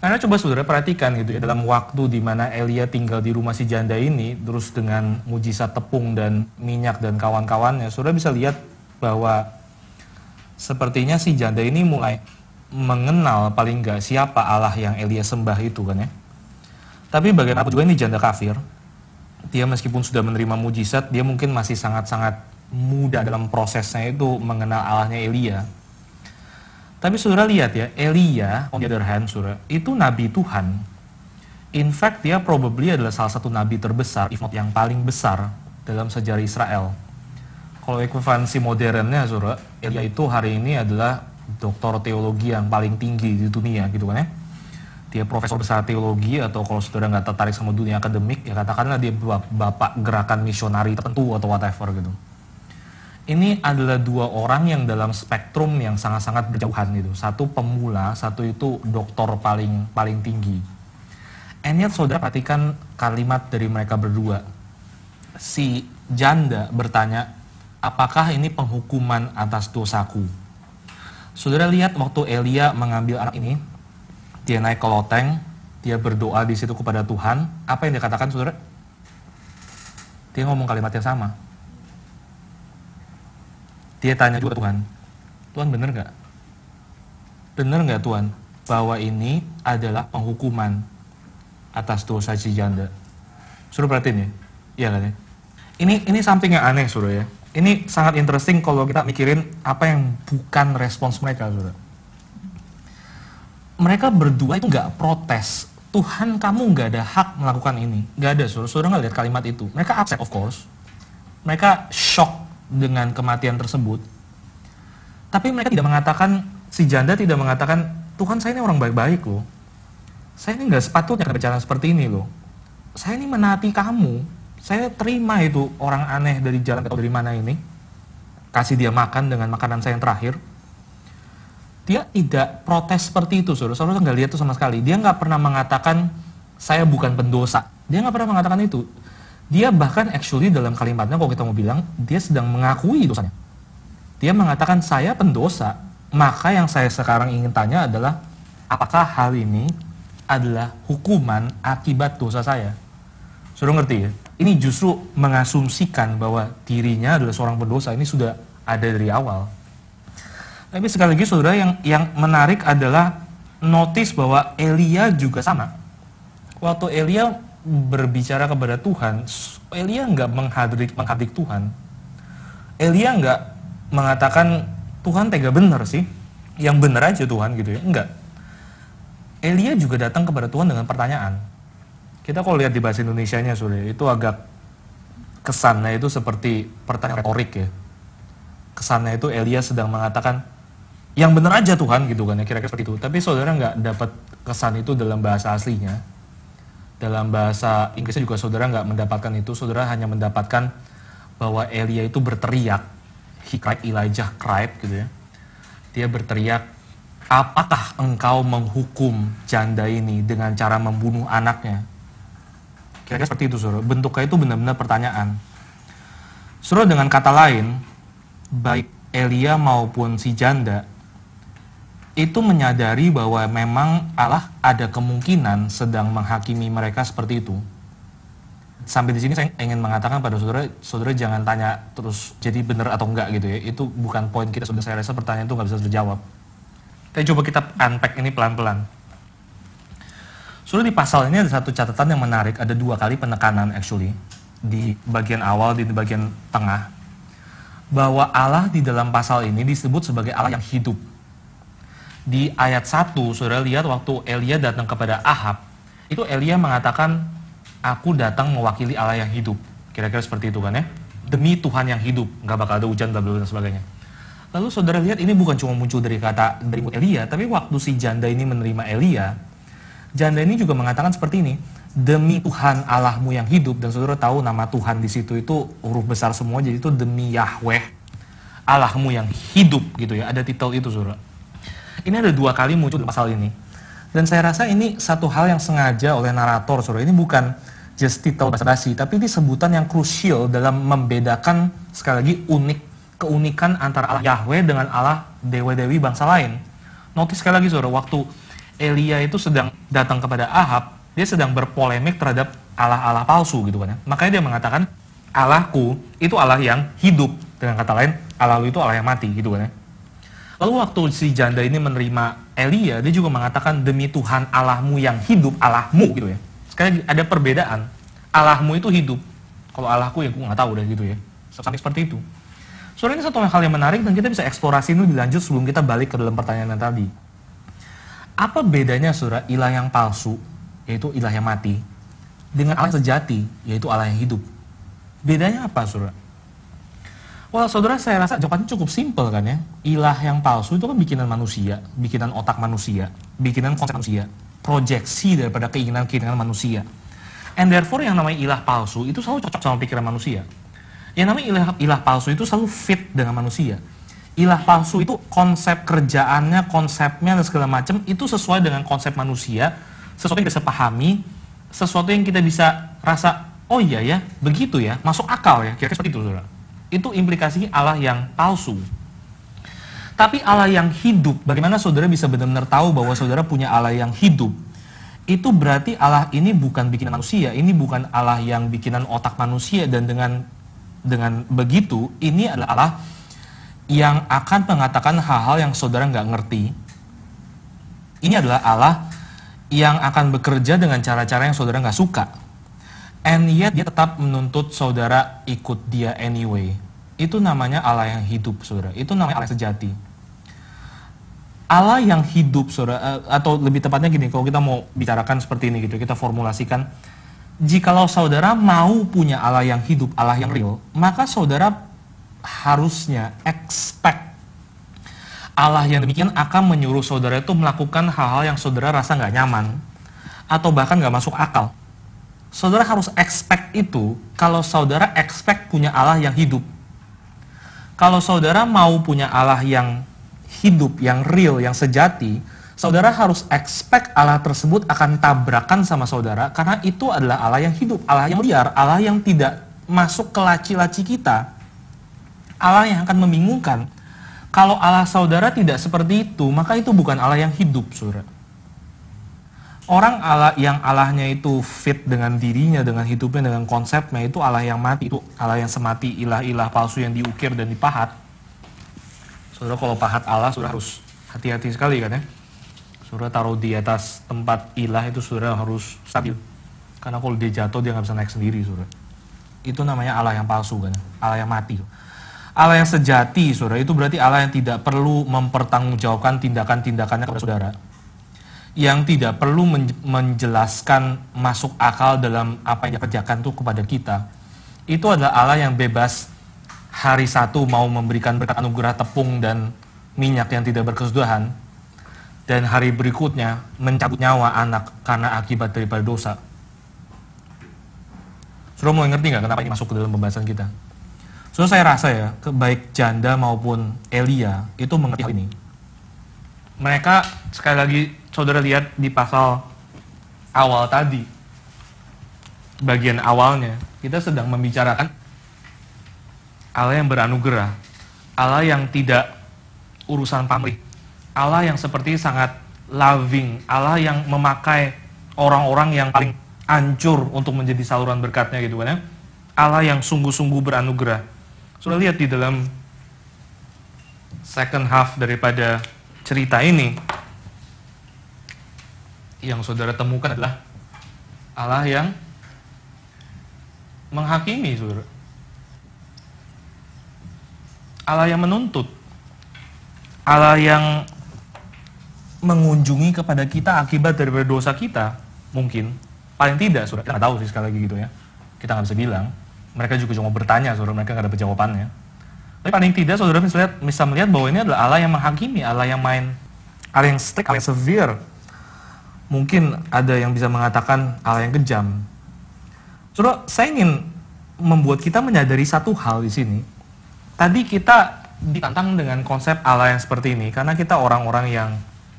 karena coba saudara perhatikan gitu ya dalam waktu di mana Elia tinggal di rumah si janda ini terus dengan mujizat tepung dan minyak dan kawan-kawannya saudara bisa lihat bahwa sepertinya si janda ini mulai mengenal paling nggak siapa Allah yang Elia sembah itu kan ya. Tapi bagaimanapun juga ini janda kafir. Dia meskipun sudah menerima mujizat, dia mungkin masih sangat-sangat muda dalam prosesnya itu mengenal Allahnya Elia tapi saudara lihat ya, Elia, on the other hand, saudara, itu nabi Tuhan. In fact, dia probably adalah salah satu nabi terbesar, if not yang paling besar dalam sejarah Israel. Kalau ekuivalensi modernnya, saudara, Elia itu hari ini adalah doktor teologi yang paling tinggi di dunia, gitu kan ya. Dia profesor besar teologi, atau kalau saudara nggak tertarik sama dunia akademik, ya katakanlah dia bapak gerakan misionari tertentu atau whatever gitu ini adalah dua orang yang dalam spektrum yang sangat-sangat berjauhan itu. Satu pemula, satu itu doktor paling paling tinggi. Enyet saudara perhatikan kalimat dari mereka berdua. Si janda bertanya, apakah ini penghukuman atas dosaku? Saudara lihat waktu Elia mengambil anak ini, dia naik ke loteng, dia berdoa di situ kepada Tuhan. Apa yang dikatakan saudara? Dia ngomong kalimat yang sama dia tanya juga Tuhan, Tuhan benar nggak? Benar nggak Tuhan bahwa ini adalah penghukuman atas dosa si janda? Suruh perhatiin ya, iya kan ya? Ini, ini something yang aneh suruh ya. Ini sangat interesting kalau kita mikirin apa yang bukan respons mereka suruh. Mereka berdua itu nggak protes. Tuhan kamu nggak ada hak melakukan ini. Nggak ada suruh. Suruh nggak lihat kalimat itu. Mereka upset of course. Mereka shock dengan kematian tersebut. Tapi mereka tidak mengatakan, si janda tidak mengatakan, Tuhan saya ini orang baik-baik loh. Saya ini nggak sepatutnya berbicara seperti ini loh. Saya ini menati kamu. Saya terima itu orang aneh dari jalan atau dari mana ini. Kasih dia makan dengan makanan saya yang terakhir. Dia tidak protes seperti itu, saudara. Saudara nggak lihat itu sama sekali. Dia nggak pernah mengatakan, saya bukan pendosa. Dia nggak pernah mengatakan itu. Dia bahkan actually dalam kalimatnya kalau kita mau bilang, dia sedang mengakui dosanya. Dia mengatakan, saya pendosa, maka yang saya sekarang ingin tanya adalah, apakah hal ini adalah hukuman akibat dosa saya? Sudah ngerti ya? Ini justru mengasumsikan bahwa dirinya adalah seorang pendosa, ini sudah ada dari awal. Tapi sekali lagi saudara yang yang menarik adalah notice bahwa Elia juga sama. Waktu Elia berbicara kepada Tuhan, Elia nggak menghadrik menghadrik Tuhan. Elia nggak mengatakan Tuhan tega bener sih, yang bener aja Tuhan gitu ya, enggak. Elia juga datang kepada Tuhan dengan pertanyaan. Kita kalau lihat di bahasa Indonesia nya sudah ya, itu agak kesannya itu seperti pertanyaan retorik ya. Kesannya itu Elia sedang mengatakan yang bener aja Tuhan gitu kan ya kira-kira seperti itu. Tapi saudara nggak dapat kesan itu dalam bahasa aslinya dalam bahasa Inggrisnya juga saudara nggak mendapatkan itu, saudara hanya mendapatkan bahwa Elia itu berteriak, he cried, Elijah cried gitu ya. Dia berteriak, apakah engkau menghukum janda ini dengan cara membunuh anaknya? Kira-kira seperti itu, saudara. Bentuknya itu benar-benar pertanyaan. Saudara dengan kata lain, baik Elia maupun si janda itu menyadari bahwa memang Allah ada kemungkinan sedang menghakimi mereka seperti itu. Sampai di sini saya ingin mengatakan pada saudara, saudara jangan tanya terus jadi benar atau enggak gitu ya. Itu bukan poin kita, sudah saya rasa pertanyaan itu nggak bisa terjawab. Tapi coba kita unpack ini pelan-pelan. Sudah di pasal ini ada satu catatan yang menarik, ada dua kali penekanan actually. Di bagian awal, di bagian tengah. Bahwa Allah di dalam pasal ini disebut sebagai Allah yang hidup di ayat 1, saudara lihat waktu Elia datang kepada Ahab, itu Elia mengatakan, aku datang mewakili Allah yang hidup. Kira-kira seperti itu kan ya. Demi Tuhan yang hidup, nggak bakal ada hujan, bla dan sebagainya. Lalu saudara lihat ini bukan cuma muncul dari kata dari Elia, tapi waktu si janda ini menerima Elia, janda ini juga mengatakan seperti ini, demi Tuhan Allahmu yang hidup, dan saudara tahu nama Tuhan di situ itu huruf besar semua, jadi itu demi Yahweh Allahmu yang hidup gitu ya, ada titel itu saudara. Ini ada dua kali muncul pasal ini. Dan saya rasa ini satu hal yang sengaja oleh narator, saudara. Ini bukan just title basa-basi, tapi ini sebutan yang krusial dalam membedakan sekali lagi unik keunikan antara Allah Yahweh dengan Allah dewa-dewi bangsa lain. Notice sekali lagi, saudara, waktu Elia itu sedang datang kepada Ahab, dia sedang berpolemik terhadap Allah-Allah palsu gitu kan ya. Makanya dia mengatakan Allahku itu Allah yang hidup. Dengan kata lain, Allah itu Allah yang mati gitu kan ya. Lalu waktu si janda ini menerima Elia, dia juga mengatakan demi Tuhan Allahmu yang hidup, Allahmu gitu ya. Sekarang ada perbedaan. Allahmu itu hidup. Kalau Allahku ya aku nggak tahu udah gitu ya. Sampai seperti itu. Soalnya ini satu hal yang menarik dan kita bisa eksplorasi ini dilanjut sebelum kita balik ke dalam pertanyaan yang tadi. Apa bedanya saudara ilah yang palsu, yaitu ilah yang mati, dengan Allah sejati, yaitu Allah yang hidup? Bedanya apa saudara? Well, saudara, saya rasa jawabannya cukup simpel kan ya. Ilah yang palsu itu kan bikinan manusia, bikinan otak manusia, bikinan konsep manusia, proyeksi daripada keinginan-keinginan manusia. And therefore yang namanya ilah palsu itu selalu cocok sama pikiran manusia. Yang namanya ilah, ilah palsu itu selalu fit dengan manusia. Ilah palsu itu konsep kerjaannya, konsepnya dan segala macam itu sesuai dengan konsep manusia, sesuatu yang bisa pahami, sesuatu yang kita bisa rasa oh iya ya, begitu ya, masuk akal ya, kira-kira seperti itu saudara itu implikasinya Allah yang palsu. Tapi Allah yang hidup, bagaimana saudara bisa benar-benar tahu bahwa saudara punya Allah yang hidup? Itu berarti Allah ini bukan bikinan manusia, ini bukan Allah yang bikinan otak manusia dan dengan dengan begitu ini adalah Allah yang akan mengatakan hal-hal yang saudara nggak ngerti. Ini adalah Allah yang akan bekerja dengan cara-cara yang saudara nggak suka. And yet dia tetap menuntut saudara ikut dia anyway. Itu namanya Allah yang hidup, saudara. Itu namanya Allah sejati. Allah yang hidup, saudara, eh, atau lebih tepatnya gini, kalau kita mau bicarakan seperti ini gitu, kita formulasikan. Jikalau saudara mau punya Allah yang hidup, Allah yang real, maka saudara harusnya expect Allah yang demikian akan menyuruh saudara itu melakukan hal-hal yang saudara rasa nggak nyaman atau bahkan nggak masuk akal saudara harus expect itu kalau saudara expect punya Allah yang hidup. Kalau saudara mau punya Allah yang hidup, yang real, yang sejati, saudara harus expect Allah tersebut akan tabrakan sama saudara karena itu adalah Allah yang hidup, Allah yang liar, Allah yang tidak masuk ke laci-laci kita. Allah yang akan membingungkan. Kalau Allah saudara tidak seperti itu, maka itu bukan Allah yang hidup, saudara orang Allah yang Allahnya itu fit dengan dirinya, dengan hidupnya, dengan konsepnya itu Allah yang mati, itu Allah yang semati ilah-ilah palsu yang diukir dan dipahat. Saudara kalau pahat Allah sudah harus hati-hati sekali kan ya. Saudara taruh di atas tempat ilah itu saudara harus stabil. Karena kalau dia jatuh dia nggak bisa naik sendiri saudara. Itu namanya Allah yang palsu kan, ya. Allah yang mati. Allah yang sejati saudara itu berarti Allah yang tidak perlu mempertanggungjawabkan tindakan-tindakannya kepada saudara yang tidak perlu menjelaskan masuk akal dalam apa yang dikerjakan itu kepada kita. Itu adalah Allah yang bebas hari satu mau memberikan berkat anugerah tepung dan minyak yang tidak berkesudahan dan hari berikutnya mencabut nyawa anak karena akibat daripada dosa. Sudah mau ngerti nggak kenapa ini masuk ke dalam pembahasan kita? So saya rasa ya, baik janda maupun Elia itu mengerti hal ini. Mereka sekali lagi saudara lihat di pasal awal tadi, bagian awalnya, kita sedang membicarakan Allah yang beranugerah, Allah yang tidak urusan pamrih, Allah yang seperti sangat loving, Allah yang memakai orang-orang yang paling ancur untuk menjadi saluran berkatnya gitu kan ya. Allah yang sungguh-sungguh beranugerah. Sudah lihat di dalam second half daripada cerita ini, yang saudara temukan adalah Allah yang menghakimi, saudara. Allah yang menuntut. Allah yang mengunjungi kepada kita akibat dari dosa kita, mungkin. Paling tidak, saudara. Kita gak tahu sih sekali lagi gitu ya. Kita nggak bisa bilang. Mereka juga cuma bertanya, saudara. Mereka nggak ada jawabannya. Tapi paling tidak, saudara bisa bisa melihat bahwa ini adalah Allah yang menghakimi, Allah yang main, Allah yang strict, Allah yang severe, mungkin ada yang bisa mengatakan hal yang kejam. Saudara, saya ingin membuat kita menyadari satu hal di sini. Tadi kita ditantang dengan konsep Allah yang seperti ini karena kita orang-orang yang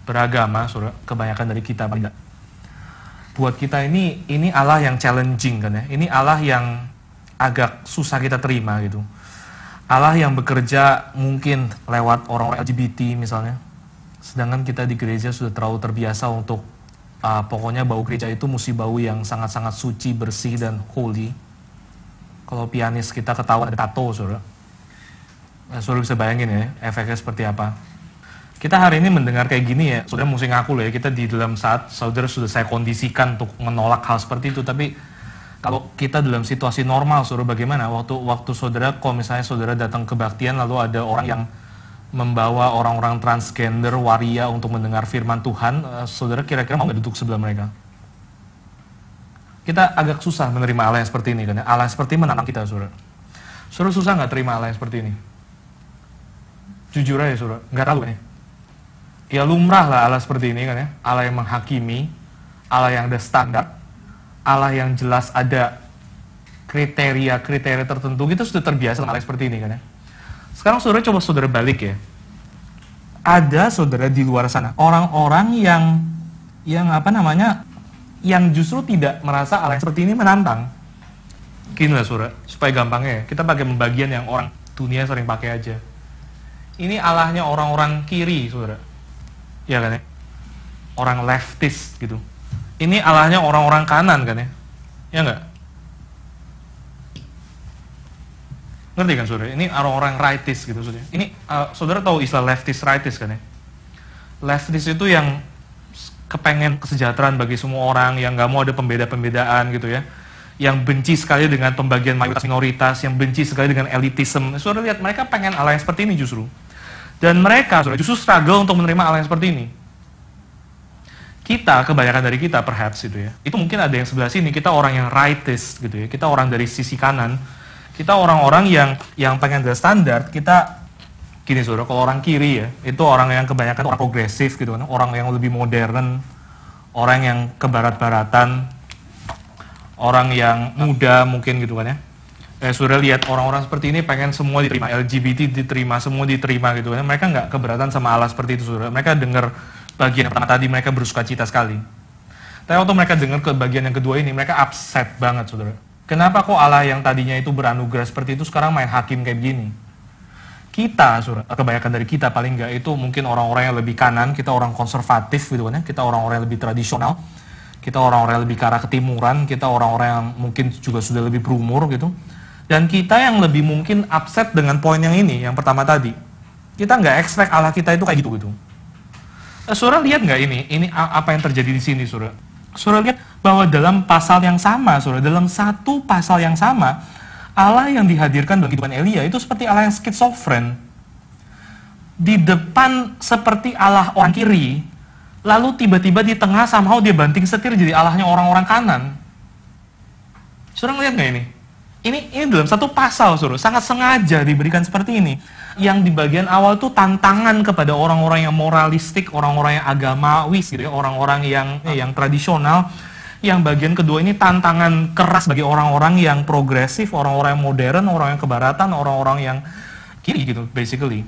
beragama, saudara, kebanyakan dari kita tidak. Buat kita ini ini Allah yang challenging kan ya. Ini Allah yang agak susah kita terima gitu. Allah yang bekerja mungkin lewat orang LGBT misalnya. Sedangkan kita di gereja sudah terlalu terbiasa untuk uh, pokoknya bau gereja itu mesti bau yang sangat-sangat suci, bersih, dan holy. Kalau pianis kita ketawa ada tato, saudara. Nah, saudara bisa bayangin ya, efeknya seperti apa. Kita hari ini mendengar kayak gini ya, saudara mesti ngaku loh ya, kita di dalam saat saudara sudah saya kondisikan untuk menolak hal seperti itu, tapi kalau kita dalam situasi normal, saudara bagaimana? Waktu waktu saudara, kalau misalnya saudara datang kebaktian lalu ada orang yang yang membawa orang-orang transgender waria untuk mendengar firman Tuhan, uh, saudara kira-kira mau nggak duduk sebelah mereka? Kita agak susah menerima Allah yang seperti ini, kan? Ya? Allah seperti menanam kita, saudara. Saudara susah nggak terima Allah yang seperti ini? Jujur aja, saudara, nggak tahu nih. Kan ya? ya? lumrah lah Allah seperti ini kan ya, Allah yang menghakimi, Allah yang ada standar, Allah yang jelas ada kriteria-kriteria tertentu, kita sudah terbiasa dengan Allah seperti ini kan ya. Sekarang saudara coba saudara balik ya. Ada saudara di luar sana orang-orang yang yang apa namanya yang justru tidak merasa hal seperti ini menantang. Gini lah saudara, supaya gampangnya ya. Kita pakai pembagian yang orang dunia sering pakai aja. Ini alahnya orang-orang kiri, saudara. Iya kan ya? Orang leftist gitu. Ini alahnya orang-orang kanan kan ya? Ya enggak Ngerti kan saudara? Ini orang-orang rightis gitu saudara. Ini uh, saudara tahu istilah leftist rightis kan ya? Leftist itu yang kepengen kesejahteraan bagi semua orang, yang nggak mau ada pembeda-pembedaan gitu ya yang benci sekali dengan pembagian mayoritas minoritas, yang benci sekali dengan elitisme. Saudara lihat, mereka pengen alay yang seperti ini justru. Dan mereka saudara, justru struggle untuk menerima alay yang seperti ini. Kita, kebanyakan dari kita perhaps itu ya, itu mungkin ada yang sebelah sini, kita orang yang rightist gitu ya, kita orang dari sisi kanan, kita orang-orang yang yang pengen the standar, kita gini saudara, kalau orang kiri ya, itu orang yang kebanyakan orang progresif gitu kan, orang yang lebih modern, orang yang ke barat-baratan, orang yang muda mungkin gitu kan ya. Eh, sudah lihat orang-orang seperti ini pengen semua diterima, LGBT diterima, semua diterima gitu kan. Ya. Mereka nggak keberatan sama alas seperti itu saudara. Mereka dengar bagian pertama tadi mereka bersuka cita sekali. Tapi waktu mereka dengar ke bagian yang kedua ini, mereka upset banget saudara Kenapa kok Allah yang tadinya itu beranugerah seperti itu sekarang main hakim kayak begini? Kita, kebanyakan dari kita paling nggak itu mungkin orang-orang yang lebih kanan, kita orang konservatif gitu kan ya, kita orang-orang yang lebih tradisional, kita orang-orang yang lebih ke arah ketimuran, kita orang-orang yang mungkin juga sudah lebih berumur gitu. Dan kita yang lebih mungkin upset dengan poin yang ini, yang pertama tadi. Kita nggak expect Allah kita itu kayak gitu gitu. Eh, surah lihat nggak ini? Ini apa yang terjadi di sini, surah? Saudara lihat bahwa dalam pasal yang sama, saudara, dalam satu pasal yang sama, Allah yang dihadirkan dalam kehidupan Elia itu seperti Allah yang skizofren. Di depan seperti Allah orang kiri, lalu tiba-tiba di tengah somehow dia banting setir jadi Allahnya orang-orang kanan. Saudara ngeliat nggak ini? Ini ini dalam satu pasal, saudara, sangat sengaja diberikan seperti ini yang di bagian awal tuh tantangan kepada orang-orang yang moralistik, orang-orang yang agamawis gitu ya, orang-orang yang eh, yang tradisional. Yang bagian kedua ini tantangan keras bagi orang-orang yang progresif, orang-orang yang modern, orang yang kebaratan, orang-orang yang kiri gitu basically.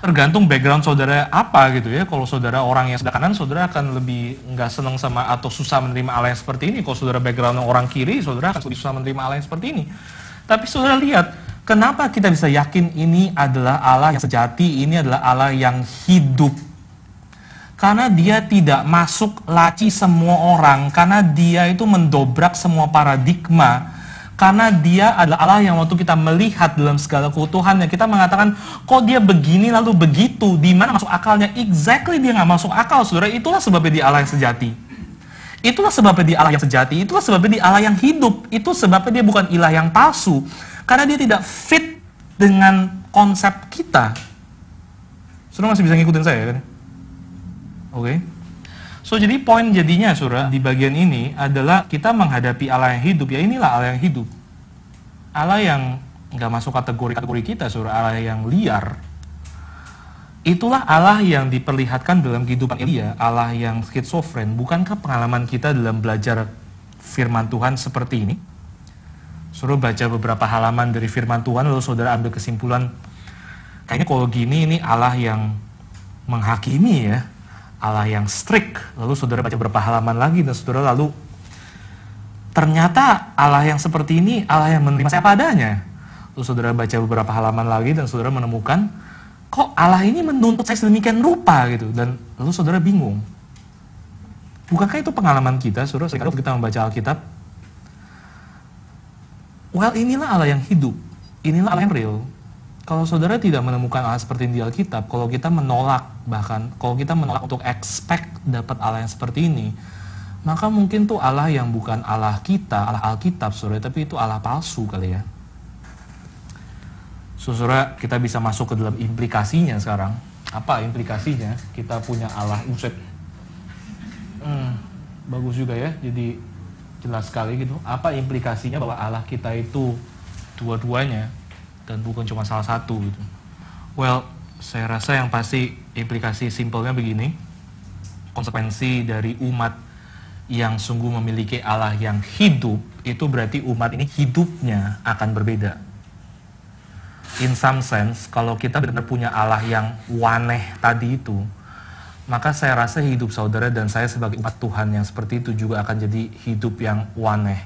Tergantung background saudara apa gitu ya. Kalau saudara orang yang sebelah kanan, saudara akan lebih nggak seneng sama atau susah menerima hal yang seperti ini. Kalau saudara background orang kiri, saudara akan lebih susah menerima hal yang seperti ini. Tapi saudara lihat, Kenapa kita bisa yakin ini adalah Allah yang sejati, ini adalah Allah yang hidup? Karena dia tidak masuk laci semua orang, karena dia itu mendobrak semua paradigma, karena dia adalah Allah yang waktu kita melihat dalam segala keutuhannya, kita mengatakan, kok dia begini lalu begitu, di mana masuk akalnya? Exactly dia nggak masuk akal, saudara. Itulah sebabnya dia Allah yang sejati. Itulah sebabnya dia Allah yang sejati, itulah sebabnya dia Allah yang hidup, itu sebabnya dia bukan ilah yang palsu karena dia tidak fit dengan konsep kita. Saudara masih bisa ngikutin saya kan? Oke. Okay. So jadi poin jadinya surah di bagian ini adalah kita menghadapi Allah yang hidup ya inilah Allah yang hidup. Allah yang nggak masuk kategori kategori kita surah Allah yang liar. Itulah Allah yang diperlihatkan dalam kehidupan Elia, Allah yang skizofren. Bukankah pengalaman kita dalam belajar firman Tuhan seperti ini? suruh baca beberapa halaman dari firman Tuhan lalu saudara ambil kesimpulan kayaknya kalau gini ini Allah yang menghakimi ya Allah yang strict lalu saudara baca beberapa halaman lagi dan saudara lalu ternyata Allah yang seperti ini Allah yang menerima saya padanya lalu saudara baca beberapa halaman lagi dan saudara menemukan kok Allah ini menuntut saya sedemikian rupa gitu dan lalu saudara bingung bukankah itu pengalaman kita saudara sekarang kita membaca Alkitab well inilah Allah yang hidup, inilah Allah yang real. Kalau saudara tidak menemukan Allah seperti di Alkitab, kalau kita menolak bahkan, kalau kita menolak untuk expect dapat Allah yang seperti ini, maka mungkin tuh Allah yang bukan Allah kita, Allah Alkitab, saudara, tapi itu Allah palsu kali ya. So, saudara, kita bisa masuk ke dalam implikasinya sekarang. Apa implikasinya? Kita punya Allah, Buset. Hmm, bagus juga ya, jadi jelas sekali gitu apa implikasinya bahwa Allah kita itu dua-duanya dan bukan cuma salah satu gitu. Well, saya rasa yang pasti implikasi simpelnya begini. Konsekuensi dari umat yang sungguh memiliki Allah yang hidup itu berarti umat ini hidupnya akan berbeda. In some sense, kalau kita benar-benar punya Allah yang waneh tadi itu, maka saya rasa hidup saudara dan saya sebagai empat Tuhan yang seperti itu juga akan jadi hidup yang waneh.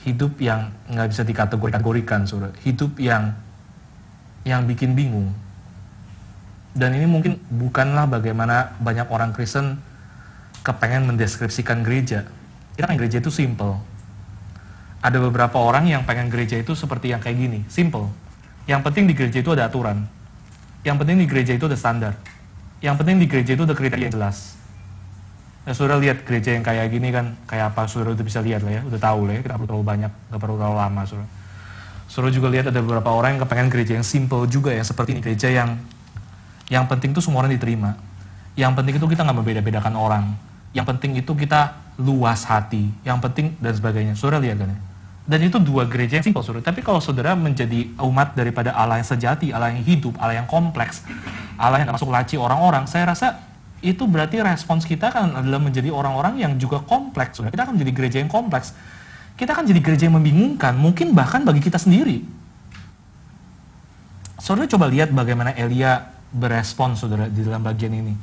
Hidup yang nggak bisa dikategorikan, saudara. Hidup yang yang bikin bingung. Dan ini mungkin bukanlah bagaimana banyak orang Kristen kepengen mendeskripsikan gereja. Kita kan gereja itu simple. Ada beberapa orang yang pengen gereja itu seperti yang kayak gini, simple. Yang penting di gereja itu ada aturan. Yang penting di gereja itu ada standar yang penting di gereja itu ada kriteria yang jelas. Nah, ya, saudara lihat gereja yang kayak gini kan, kayak apa saudara udah bisa lihat lah ya, udah tahu lah ya, kita perlu terlalu banyak, nggak perlu terlalu lama saudara. Saudara juga lihat ada beberapa orang yang kepengen gereja yang simple juga ya, seperti ini gereja yang yang penting tuh semua orang diterima. Yang penting itu kita nggak membeda-bedakan orang. Yang penting itu kita luas hati. Yang penting dan sebagainya. Saudara lihat kan ya dan itu dua gereja yang simpel saudara. Tapi kalau saudara menjadi umat daripada Allah yang sejati, Allah yang hidup, Allah yang kompleks, Allah yang masuk laci orang-orang, saya rasa itu berarti respons kita kan adalah menjadi orang-orang yang juga kompleks. Saudara. Kita akan menjadi gereja yang kompleks. Kita akan jadi gereja yang membingungkan, mungkin bahkan bagi kita sendiri. Saudara coba lihat bagaimana Elia berespon saudara di dalam bagian ini.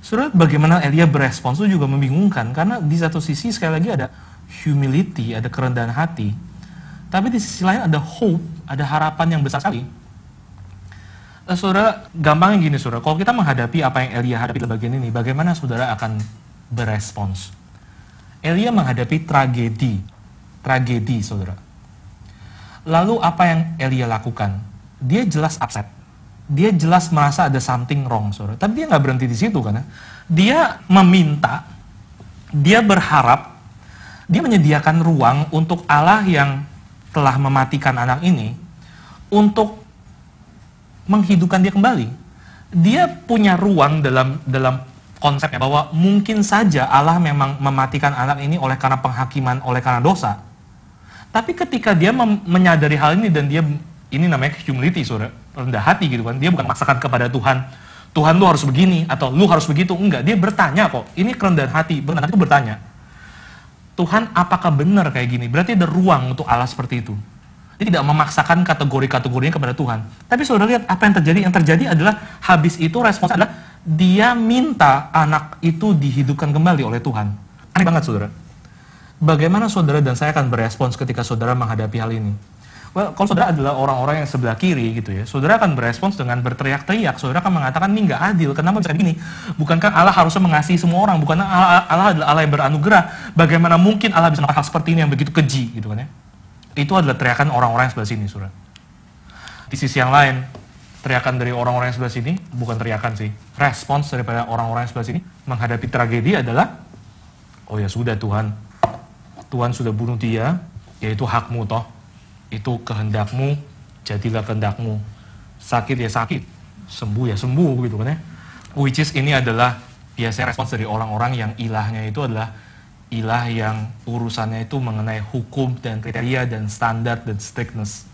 Saudara bagaimana Elia berespons itu juga membingungkan karena di satu sisi sekali lagi ada humility, ada kerendahan hati. Tapi di sisi lain ada hope, ada harapan yang besar sekali. Uh, saudara, gampangnya gini saudara, kalau kita menghadapi apa yang Elia hadapi di bagian ini, bagaimana saudara akan berespons? Elia menghadapi tragedi, tragedi saudara. Lalu apa yang Elia lakukan? Dia jelas upset. Dia jelas merasa ada something wrong, saudara. Tapi dia nggak berhenti di situ karena dia meminta, dia berharap dia menyediakan ruang untuk Allah yang telah mematikan anak ini untuk menghidupkan dia kembali. Dia punya ruang dalam dalam konsepnya bahwa mungkin saja Allah memang mematikan anak ini oleh karena penghakiman, oleh karena dosa. Tapi ketika dia menyadari hal ini dan dia ini namanya humility, saudara, rendah hati gitu kan. Dia bukan maksakan kepada Tuhan, Tuhan lu harus begini atau lu harus begitu. Enggak, dia bertanya kok. Ini kerendahan hati, benar itu bertanya Tuhan apakah benar kayak gini? Berarti ada ruang untuk Allah seperti itu. Dia tidak memaksakan kategori-kategorinya kepada Tuhan. Tapi saudara lihat apa yang terjadi? Yang terjadi adalah habis itu responnya adalah dia minta anak itu dihidupkan kembali oleh Tuhan. Aneh banget saudara. Bagaimana saudara dan saya akan berespons ketika saudara menghadapi hal ini? Well, kalau saudara adalah orang-orang yang sebelah kiri gitu ya, saudara akan berespons dengan berteriak-teriak. Saudara akan mengatakan ini nggak adil. Kenapa bisa begini? Bukankah Allah harusnya mengasihi semua orang? Bukankah Allah, Allah adalah Allah yang beranugerah? Bagaimana mungkin Allah bisa melakukan seperti ini yang begitu keji gitu kan ya? Itu adalah teriakan orang-orang yang sebelah sini, saudara. Di sisi yang lain, teriakan dari orang-orang yang sebelah sini bukan teriakan sih. Respons daripada orang-orang yang sebelah sini menghadapi tragedi adalah, oh ya sudah Tuhan, Tuhan sudah bunuh dia, yaitu hakmu toh itu kehendakmu, jadilah kehendakmu. Sakit ya sakit, sembuh ya sembuh gitu kan ya. Which is ini adalah biasanya respons dari orang-orang yang ilahnya itu adalah ilah yang urusannya itu mengenai hukum dan kriteria dan standar dan strictness.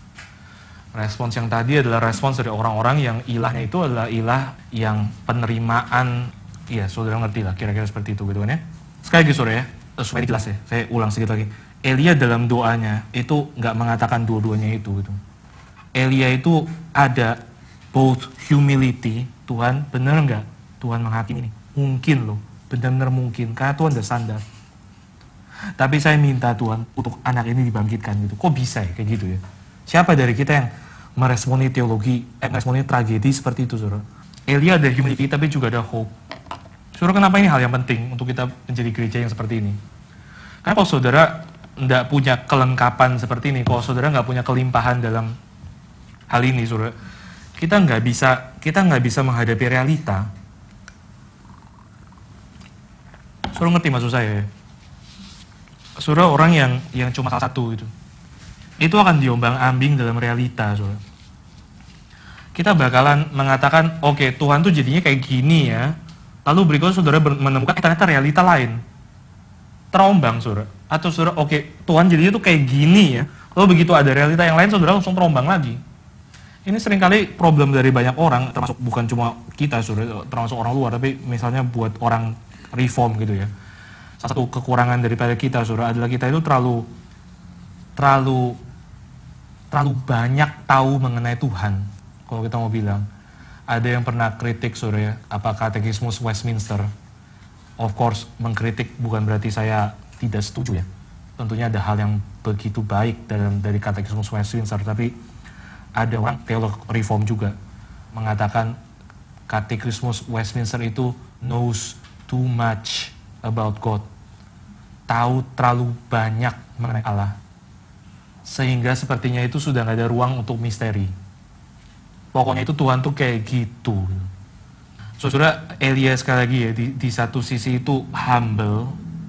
Respons yang tadi adalah respons dari orang-orang yang ilahnya itu adalah ilah yang penerimaan, ya saudara ngerti lah kira-kira seperti itu gitu kan ya. Sekali lagi saudara ya, eh, supaya jelas ya, saya ulang sedikit lagi Elia dalam doanya itu nggak mengatakan dua-duanya itu gitu. Elia itu ada both humility, Tuhan bener nggak Tuhan menghakimi ini? Mungkin loh, benar-benar mungkin, karena Tuhan udah sandar Tapi saya minta Tuhan untuk anak ini dibangkitkan gitu. Kok bisa ya kayak gitu ya? Siapa dari kita yang meresponi teologi, eh, meresponi tragedi seperti itu, suruh Elia ada humility tapi juga ada hope. Suruh kenapa ini hal yang penting untuk kita menjadi gereja yang seperti ini? Karena kalau saudara nggak punya kelengkapan seperti ini, kalau saudara nggak punya kelimpahan dalam hal ini, saudara, kita nggak bisa kita nggak bisa menghadapi realita. Saudara ngerti maksud saya? Ya? Saudara orang yang yang cuma salah satu itu, itu akan diombang ambing dalam realita, saudara. Kita bakalan mengatakan, oke okay, Tuhan tuh jadinya kayak gini ya. Lalu berikutnya saudara menemukan ternyata realita lain, terombang saudara atau saudara oke okay, Tuhan jadinya tuh kayak gini ya lalu begitu ada realita yang lain saudara langsung terombang lagi ini seringkali problem dari banyak orang termasuk bukan cuma kita saudara termasuk orang luar tapi misalnya buat orang reform gitu ya salah satu kekurangan daripada kita saudara adalah kita itu terlalu terlalu terlalu banyak tahu mengenai Tuhan kalau kita mau bilang ada yang pernah kritik saudara ya, apa katekismus Westminster of course mengkritik bukan berarti saya tidak setuju ya. Tentunya ada hal yang begitu baik dalam dari katekismus Westminster, tapi ada orang teolog reform juga mengatakan katekismus Westminster itu knows too much about God. Tahu terlalu banyak mengenai Allah. Sehingga sepertinya itu sudah nggak ada ruang untuk misteri. Pokoknya itu Tuhan tuh kayak gitu. Saudara Elia sekali lagi ya, di, di satu sisi itu humble,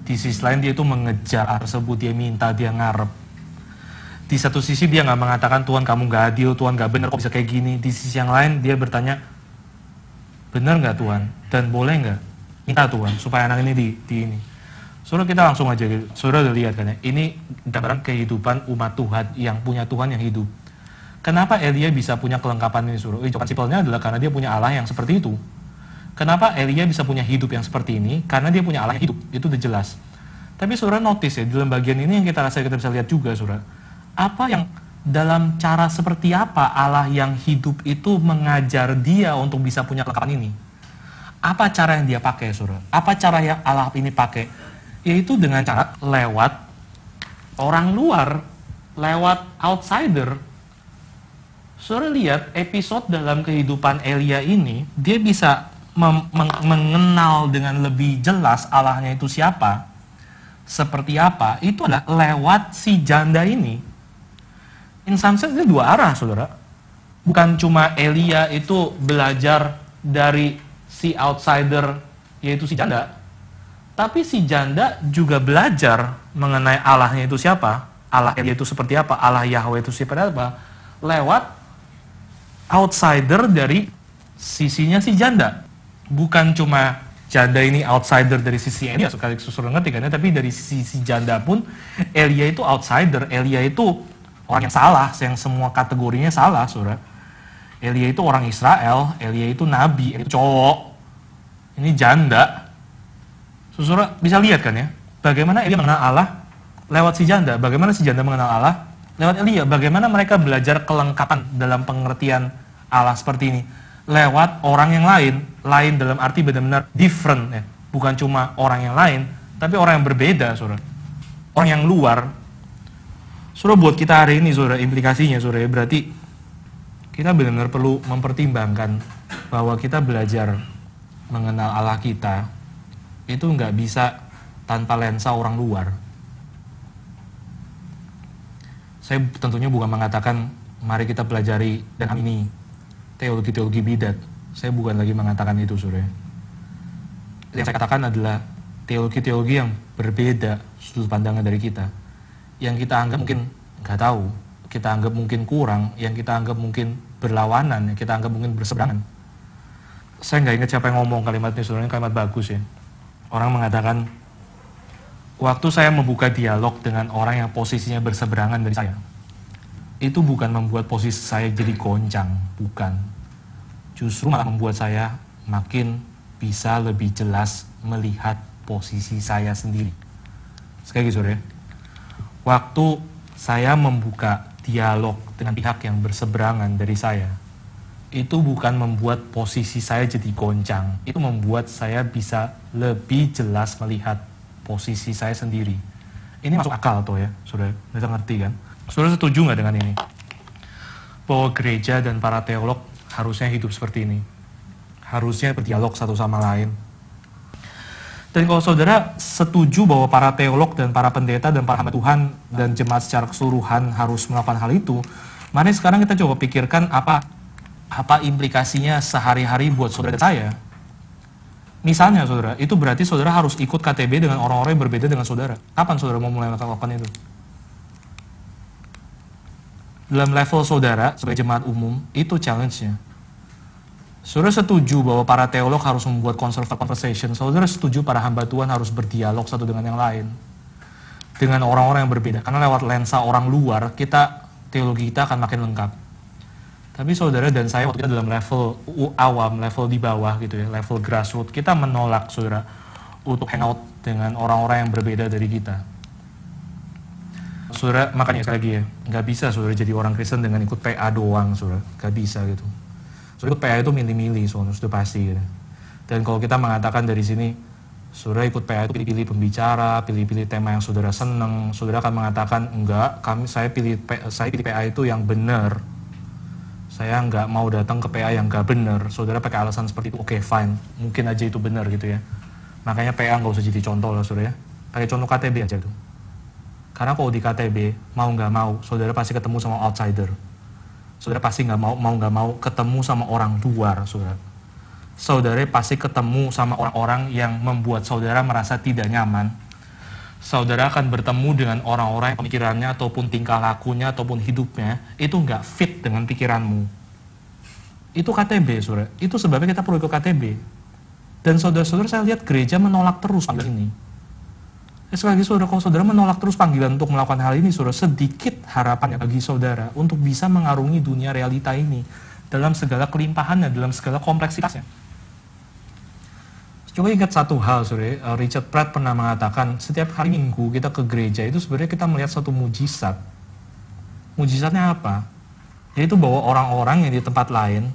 di sisi lain dia itu mengejar tersebut dia minta dia ngarep di satu sisi dia nggak mengatakan Tuhan kamu nggak adil Tuhan nggak benar kok bisa kayak gini di sisi yang lain dia bertanya benar nggak Tuhan dan boleh nggak minta Tuhan supaya anak ini di, di ini Saudara kita langsung aja, saudara lihat kan ya, ini gambaran kehidupan umat Tuhan yang punya Tuhan yang hidup. Kenapa Elia bisa punya kelengkapan ini, saudara? Eh, simpelnya adalah karena dia punya Allah yang seperti itu. Kenapa Elia bisa punya hidup yang seperti ini? Karena dia punya Allah hidup, itu udah jelas. Tapi saudara notice ya, di dalam bagian ini yang kita rasa kita bisa lihat juga saudara, apa yang dalam cara seperti apa Allah yang hidup itu mengajar dia untuk bisa punya kelengkapan ini? Apa cara yang dia pakai saudara? Apa cara yang Allah ini pakai? Yaitu dengan cara lewat orang luar, lewat outsider, Saudara lihat episode dalam kehidupan Elia ini, dia bisa mengenal dengan lebih jelas Allahnya itu siapa, seperti apa, itu adalah lewat si janda ini. In some sense, dua arah, saudara. Bukan cuma Elia itu belajar dari si outsider, yaitu si janda. Tapi si janda juga belajar mengenai Allahnya itu siapa, Allah Elia itu seperti apa, Allah Yahweh itu seperti apa, lewat outsider dari sisinya si janda bukan cuma janda ini outsider dari sisi Elia ya, suka susur ngetikannya tapi dari sisi, sisi janda pun Elia itu outsider Elia itu orang yang salah yang semua kategorinya salah saudara Elia itu orang Israel Elia itu nabi Elia itu cowok ini janda saudara bisa lihat kan ya bagaimana Elia mengenal Allah lewat si janda bagaimana si janda mengenal Allah lewat Elia bagaimana mereka belajar kelengkapan dalam pengertian Allah seperti ini lewat orang yang lain, lain dalam arti benar-benar different ya. Bukan cuma orang yang lain, tapi orang yang berbeda, Saudara. Orang yang luar. Saudara buat kita hari ini, Saudara, implikasinya, Saudara, ya, berarti kita benar-benar perlu mempertimbangkan bahwa kita belajar mengenal Allah kita itu nggak bisa tanpa lensa orang luar. Saya tentunya bukan mengatakan mari kita pelajari dan ini teologi-teologi bidat. Saya bukan lagi mengatakan itu, Surya. Yang saya katakan adalah teologi-teologi yang berbeda sudut pandangnya dari kita. Yang kita anggap mungkin nggak tahu, kita anggap mungkin kurang, yang kita anggap mungkin berlawanan, yang kita anggap mungkin berseberangan. Saya nggak ingat siapa yang ngomong kalimat ini, sebenarnya kalimat bagus ya. Orang mengatakan, waktu saya membuka dialog dengan orang yang posisinya berseberangan dari saya, itu bukan membuat posisi saya jadi goncang, bukan. Justru malah membuat saya makin bisa lebih jelas melihat posisi saya sendiri. Sekali lagi gitu, sore, waktu saya membuka dialog dengan pihak yang berseberangan dari saya, itu bukan membuat posisi saya jadi goncang, itu membuat saya bisa lebih jelas melihat posisi saya sendiri. Ini masuk akal toh ya, saudara, kita ngerti kan? Saudara setuju nggak dengan ini? Bahwa gereja dan para teolog harusnya hidup seperti ini. Harusnya berdialog satu sama lain. Dan kalau saudara setuju bahwa para teolog dan para pendeta dan para hamba Tuhan dan jemaat secara keseluruhan harus melakukan hal itu, mari sekarang kita coba pikirkan apa apa implikasinya sehari-hari buat saudara saya. Misalnya saudara, itu berarti saudara harus ikut KTB dengan orang-orang yang berbeda dengan saudara. Kapan saudara mau mulai melakukan itu? dalam level saudara sebagai jemaat umum itu challenge-nya. Saudara setuju bahwa para teolog harus membuat conversation. Saudara setuju para hamba Tuhan harus berdialog satu dengan yang lain. Dengan orang-orang yang berbeda. Karena lewat lensa orang luar, kita teologi kita akan makin lengkap. Tapi saudara dan saya waktu kita dalam level awam, level di bawah gitu ya, level grassroots, kita menolak saudara untuk hangout dengan orang-orang yang berbeda dari kita Saudara, makanya iya. sekali lagi ya, nggak bisa saudara jadi orang Kristen dengan ikut PA doang, saudara. Nggak bisa gitu. Saudara ikut PA itu milih-milih, saudara, sudah pasti. Gitu. Dan kalau kita mengatakan dari sini, saudara ikut PA itu pilih-pilih pembicara, pilih-pilih tema yang saudara seneng, saudara akan mengatakan, enggak, kami, saya pilih saya pilih PA itu yang benar. Saya nggak mau datang ke PA yang nggak benar. Saudara pakai alasan seperti itu, oke okay, fine, mungkin aja itu benar gitu ya. Makanya PA nggak usah jadi contoh lah saudara ya. Pakai contoh KTB aja tuh. Gitu karena kalau di KTB, mau nggak mau, saudara pasti ketemu sama outsider. Saudara pasti nggak mau, mau nggak mau ketemu sama orang luar, saudara. Saudara pasti ketemu sama orang-orang yang membuat saudara merasa tidak nyaman. Saudara akan bertemu dengan orang-orang yang pemikirannya ataupun tingkah lakunya ataupun hidupnya itu nggak fit dengan pikiranmu. Itu KTB, saudara. Itu sebabnya kita perlu ikut KTB. Dan saudara-saudara saya lihat gereja menolak terus di sini Sekali lagi saudara-saudara menolak terus panggilan untuk melakukan hal ini, saudara sedikit harapan bagi saudara untuk bisa mengarungi dunia realita ini dalam segala kelimpahannya, dalam segala kompleksitasnya. Coba ingat satu hal, saudara. Eh, Richard Pratt pernah mengatakan, setiap hari minggu kita ke gereja itu sebenarnya kita melihat satu mujizat. Mujizatnya apa? Yaitu bahwa orang-orang yang di tempat lain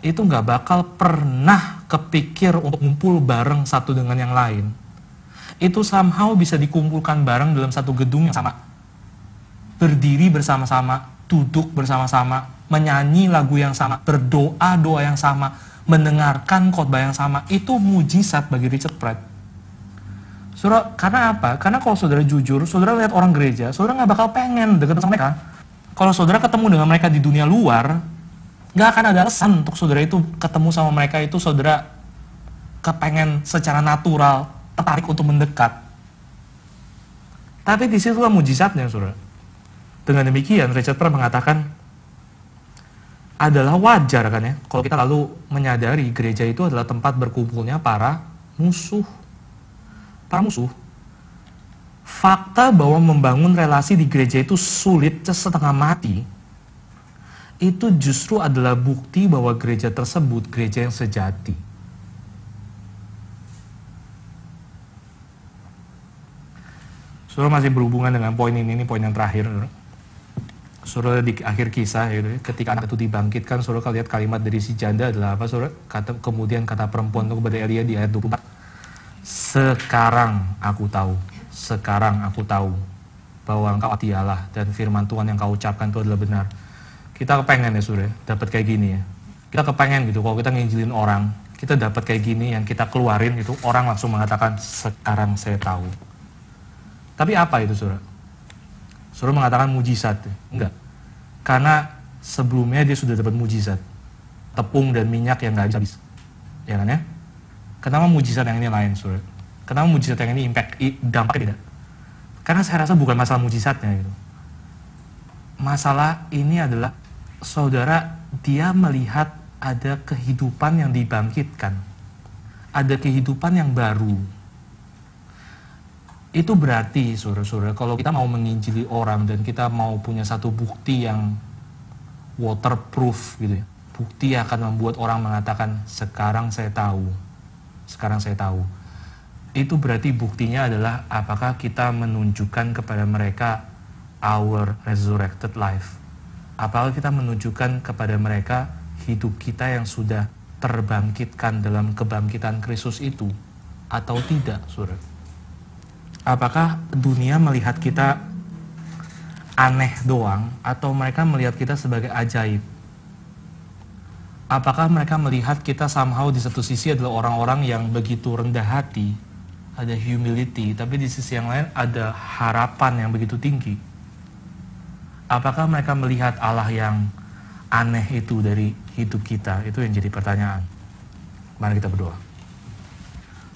itu nggak bakal pernah kepikir untuk ngumpul bareng satu dengan yang lain itu somehow bisa dikumpulkan bareng dalam satu gedung yang sama. Berdiri bersama-sama, duduk bersama-sama, menyanyi lagu yang sama, berdoa doa yang sama, mendengarkan khotbah yang sama, itu mujizat bagi Richard Pratt. Saudara, karena apa? Karena kalau saudara jujur, saudara lihat orang gereja, saudara nggak bakal pengen deket sama mereka. Kalau saudara ketemu dengan mereka di dunia luar, nggak akan ada alasan untuk saudara itu ketemu sama mereka itu saudara kepengen secara natural tertarik untuk mendekat. Tapi di situ mujizatnya, saudara. Dengan demikian, Richard Pryor mengatakan, adalah wajar kan ya, kalau kita lalu menyadari gereja itu adalah tempat berkumpulnya para musuh. Para musuh. Fakta bahwa membangun relasi di gereja itu sulit setengah mati, itu justru adalah bukti bahwa gereja tersebut gereja yang sejati Surah masih berhubungan dengan poin ini, ini poin yang terakhir. Surah, di akhir kisah, ya, ketika anak itu dibangkitkan, surah kalian lihat kalimat dari si janda adalah apa? Surah kata, kemudian kata perempuan itu kepada Elia di ayat 24. Sekarang aku tahu, sekarang aku tahu bahwa engkau dialah dan firman Tuhan yang kau ucapkan itu adalah benar. Kita kepengen ya surah, ya, dapat kayak gini ya. Kita kepengen gitu, kalau kita nginjilin orang, kita dapat kayak gini yang kita keluarin itu orang langsung mengatakan sekarang saya tahu. Tapi apa itu saudara? Saudara mengatakan mujizat, enggak. Karena sebelumnya dia sudah dapat mujizat. Tepung dan minyak yang nggak habis-habis. Ya kan ya? Kenapa mujizat yang ini lain, saudara? Kenapa mujizat yang ini impact, dampaknya tidak? Karena saya rasa bukan masalah mujizatnya gitu. Masalah ini adalah saudara dia melihat ada kehidupan yang dibangkitkan. Ada kehidupan yang baru itu berarti, saudara-saudara, kalau kita mau menginjili orang dan kita mau punya satu bukti yang waterproof gitu ya. Bukti yang akan membuat orang mengatakan, sekarang saya tahu, sekarang saya tahu. Itu berarti buktinya adalah apakah kita menunjukkan kepada mereka our resurrected life. Apakah kita menunjukkan kepada mereka hidup kita yang sudah terbangkitkan dalam kebangkitan Kristus itu atau tidak, saudara? apakah dunia melihat kita aneh doang atau mereka melihat kita sebagai ajaib? Apakah mereka melihat kita somehow di satu sisi adalah orang-orang yang begitu rendah hati, ada humility, tapi di sisi yang lain ada harapan yang begitu tinggi? Apakah mereka melihat Allah yang aneh itu dari hidup kita? Itu yang jadi pertanyaan. Mari kita berdoa.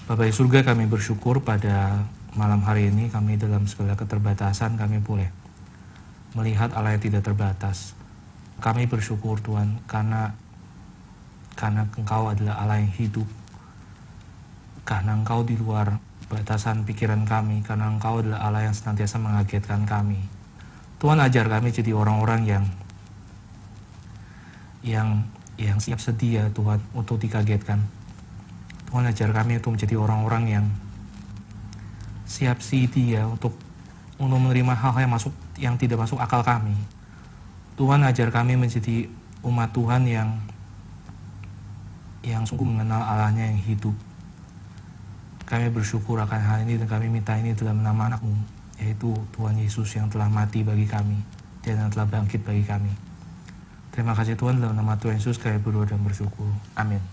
Bapak di surga kami bersyukur pada malam hari ini kami dalam segala keterbatasan kami boleh melihat Allah yang tidak terbatas. Kami bersyukur Tuhan karena karena Engkau adalah Allah yang hidup. Karena Engkau di luar batasan pikiran kami, karena Engkau adalah Allah yang senantiasa mengagetkan kami. Tuhan ajar kami jadi orang-orang yang yang yang siap sedia Tuhan untuk dikagetkan. Tuhan ajar kami untuk menjadi orang-orang yang siap ya untuk untuk menerima hal-hal yang masuk yang tidak masuk akal kami. Tuhan ajar kami menjadi umat Tuhan yang yang sungguh mengenal Allahnya yang hidup. Kami bersyukur akan hal ini dan kami minta ini dalam nama anakmu, yaitu Tuhan Yesus yang telah mati bagi kami dan yang telah bangkit bagi kami. Terima kasih Tuhan dalam nama Tuhan Yesus kami berdoa dan bersyukur. Amin.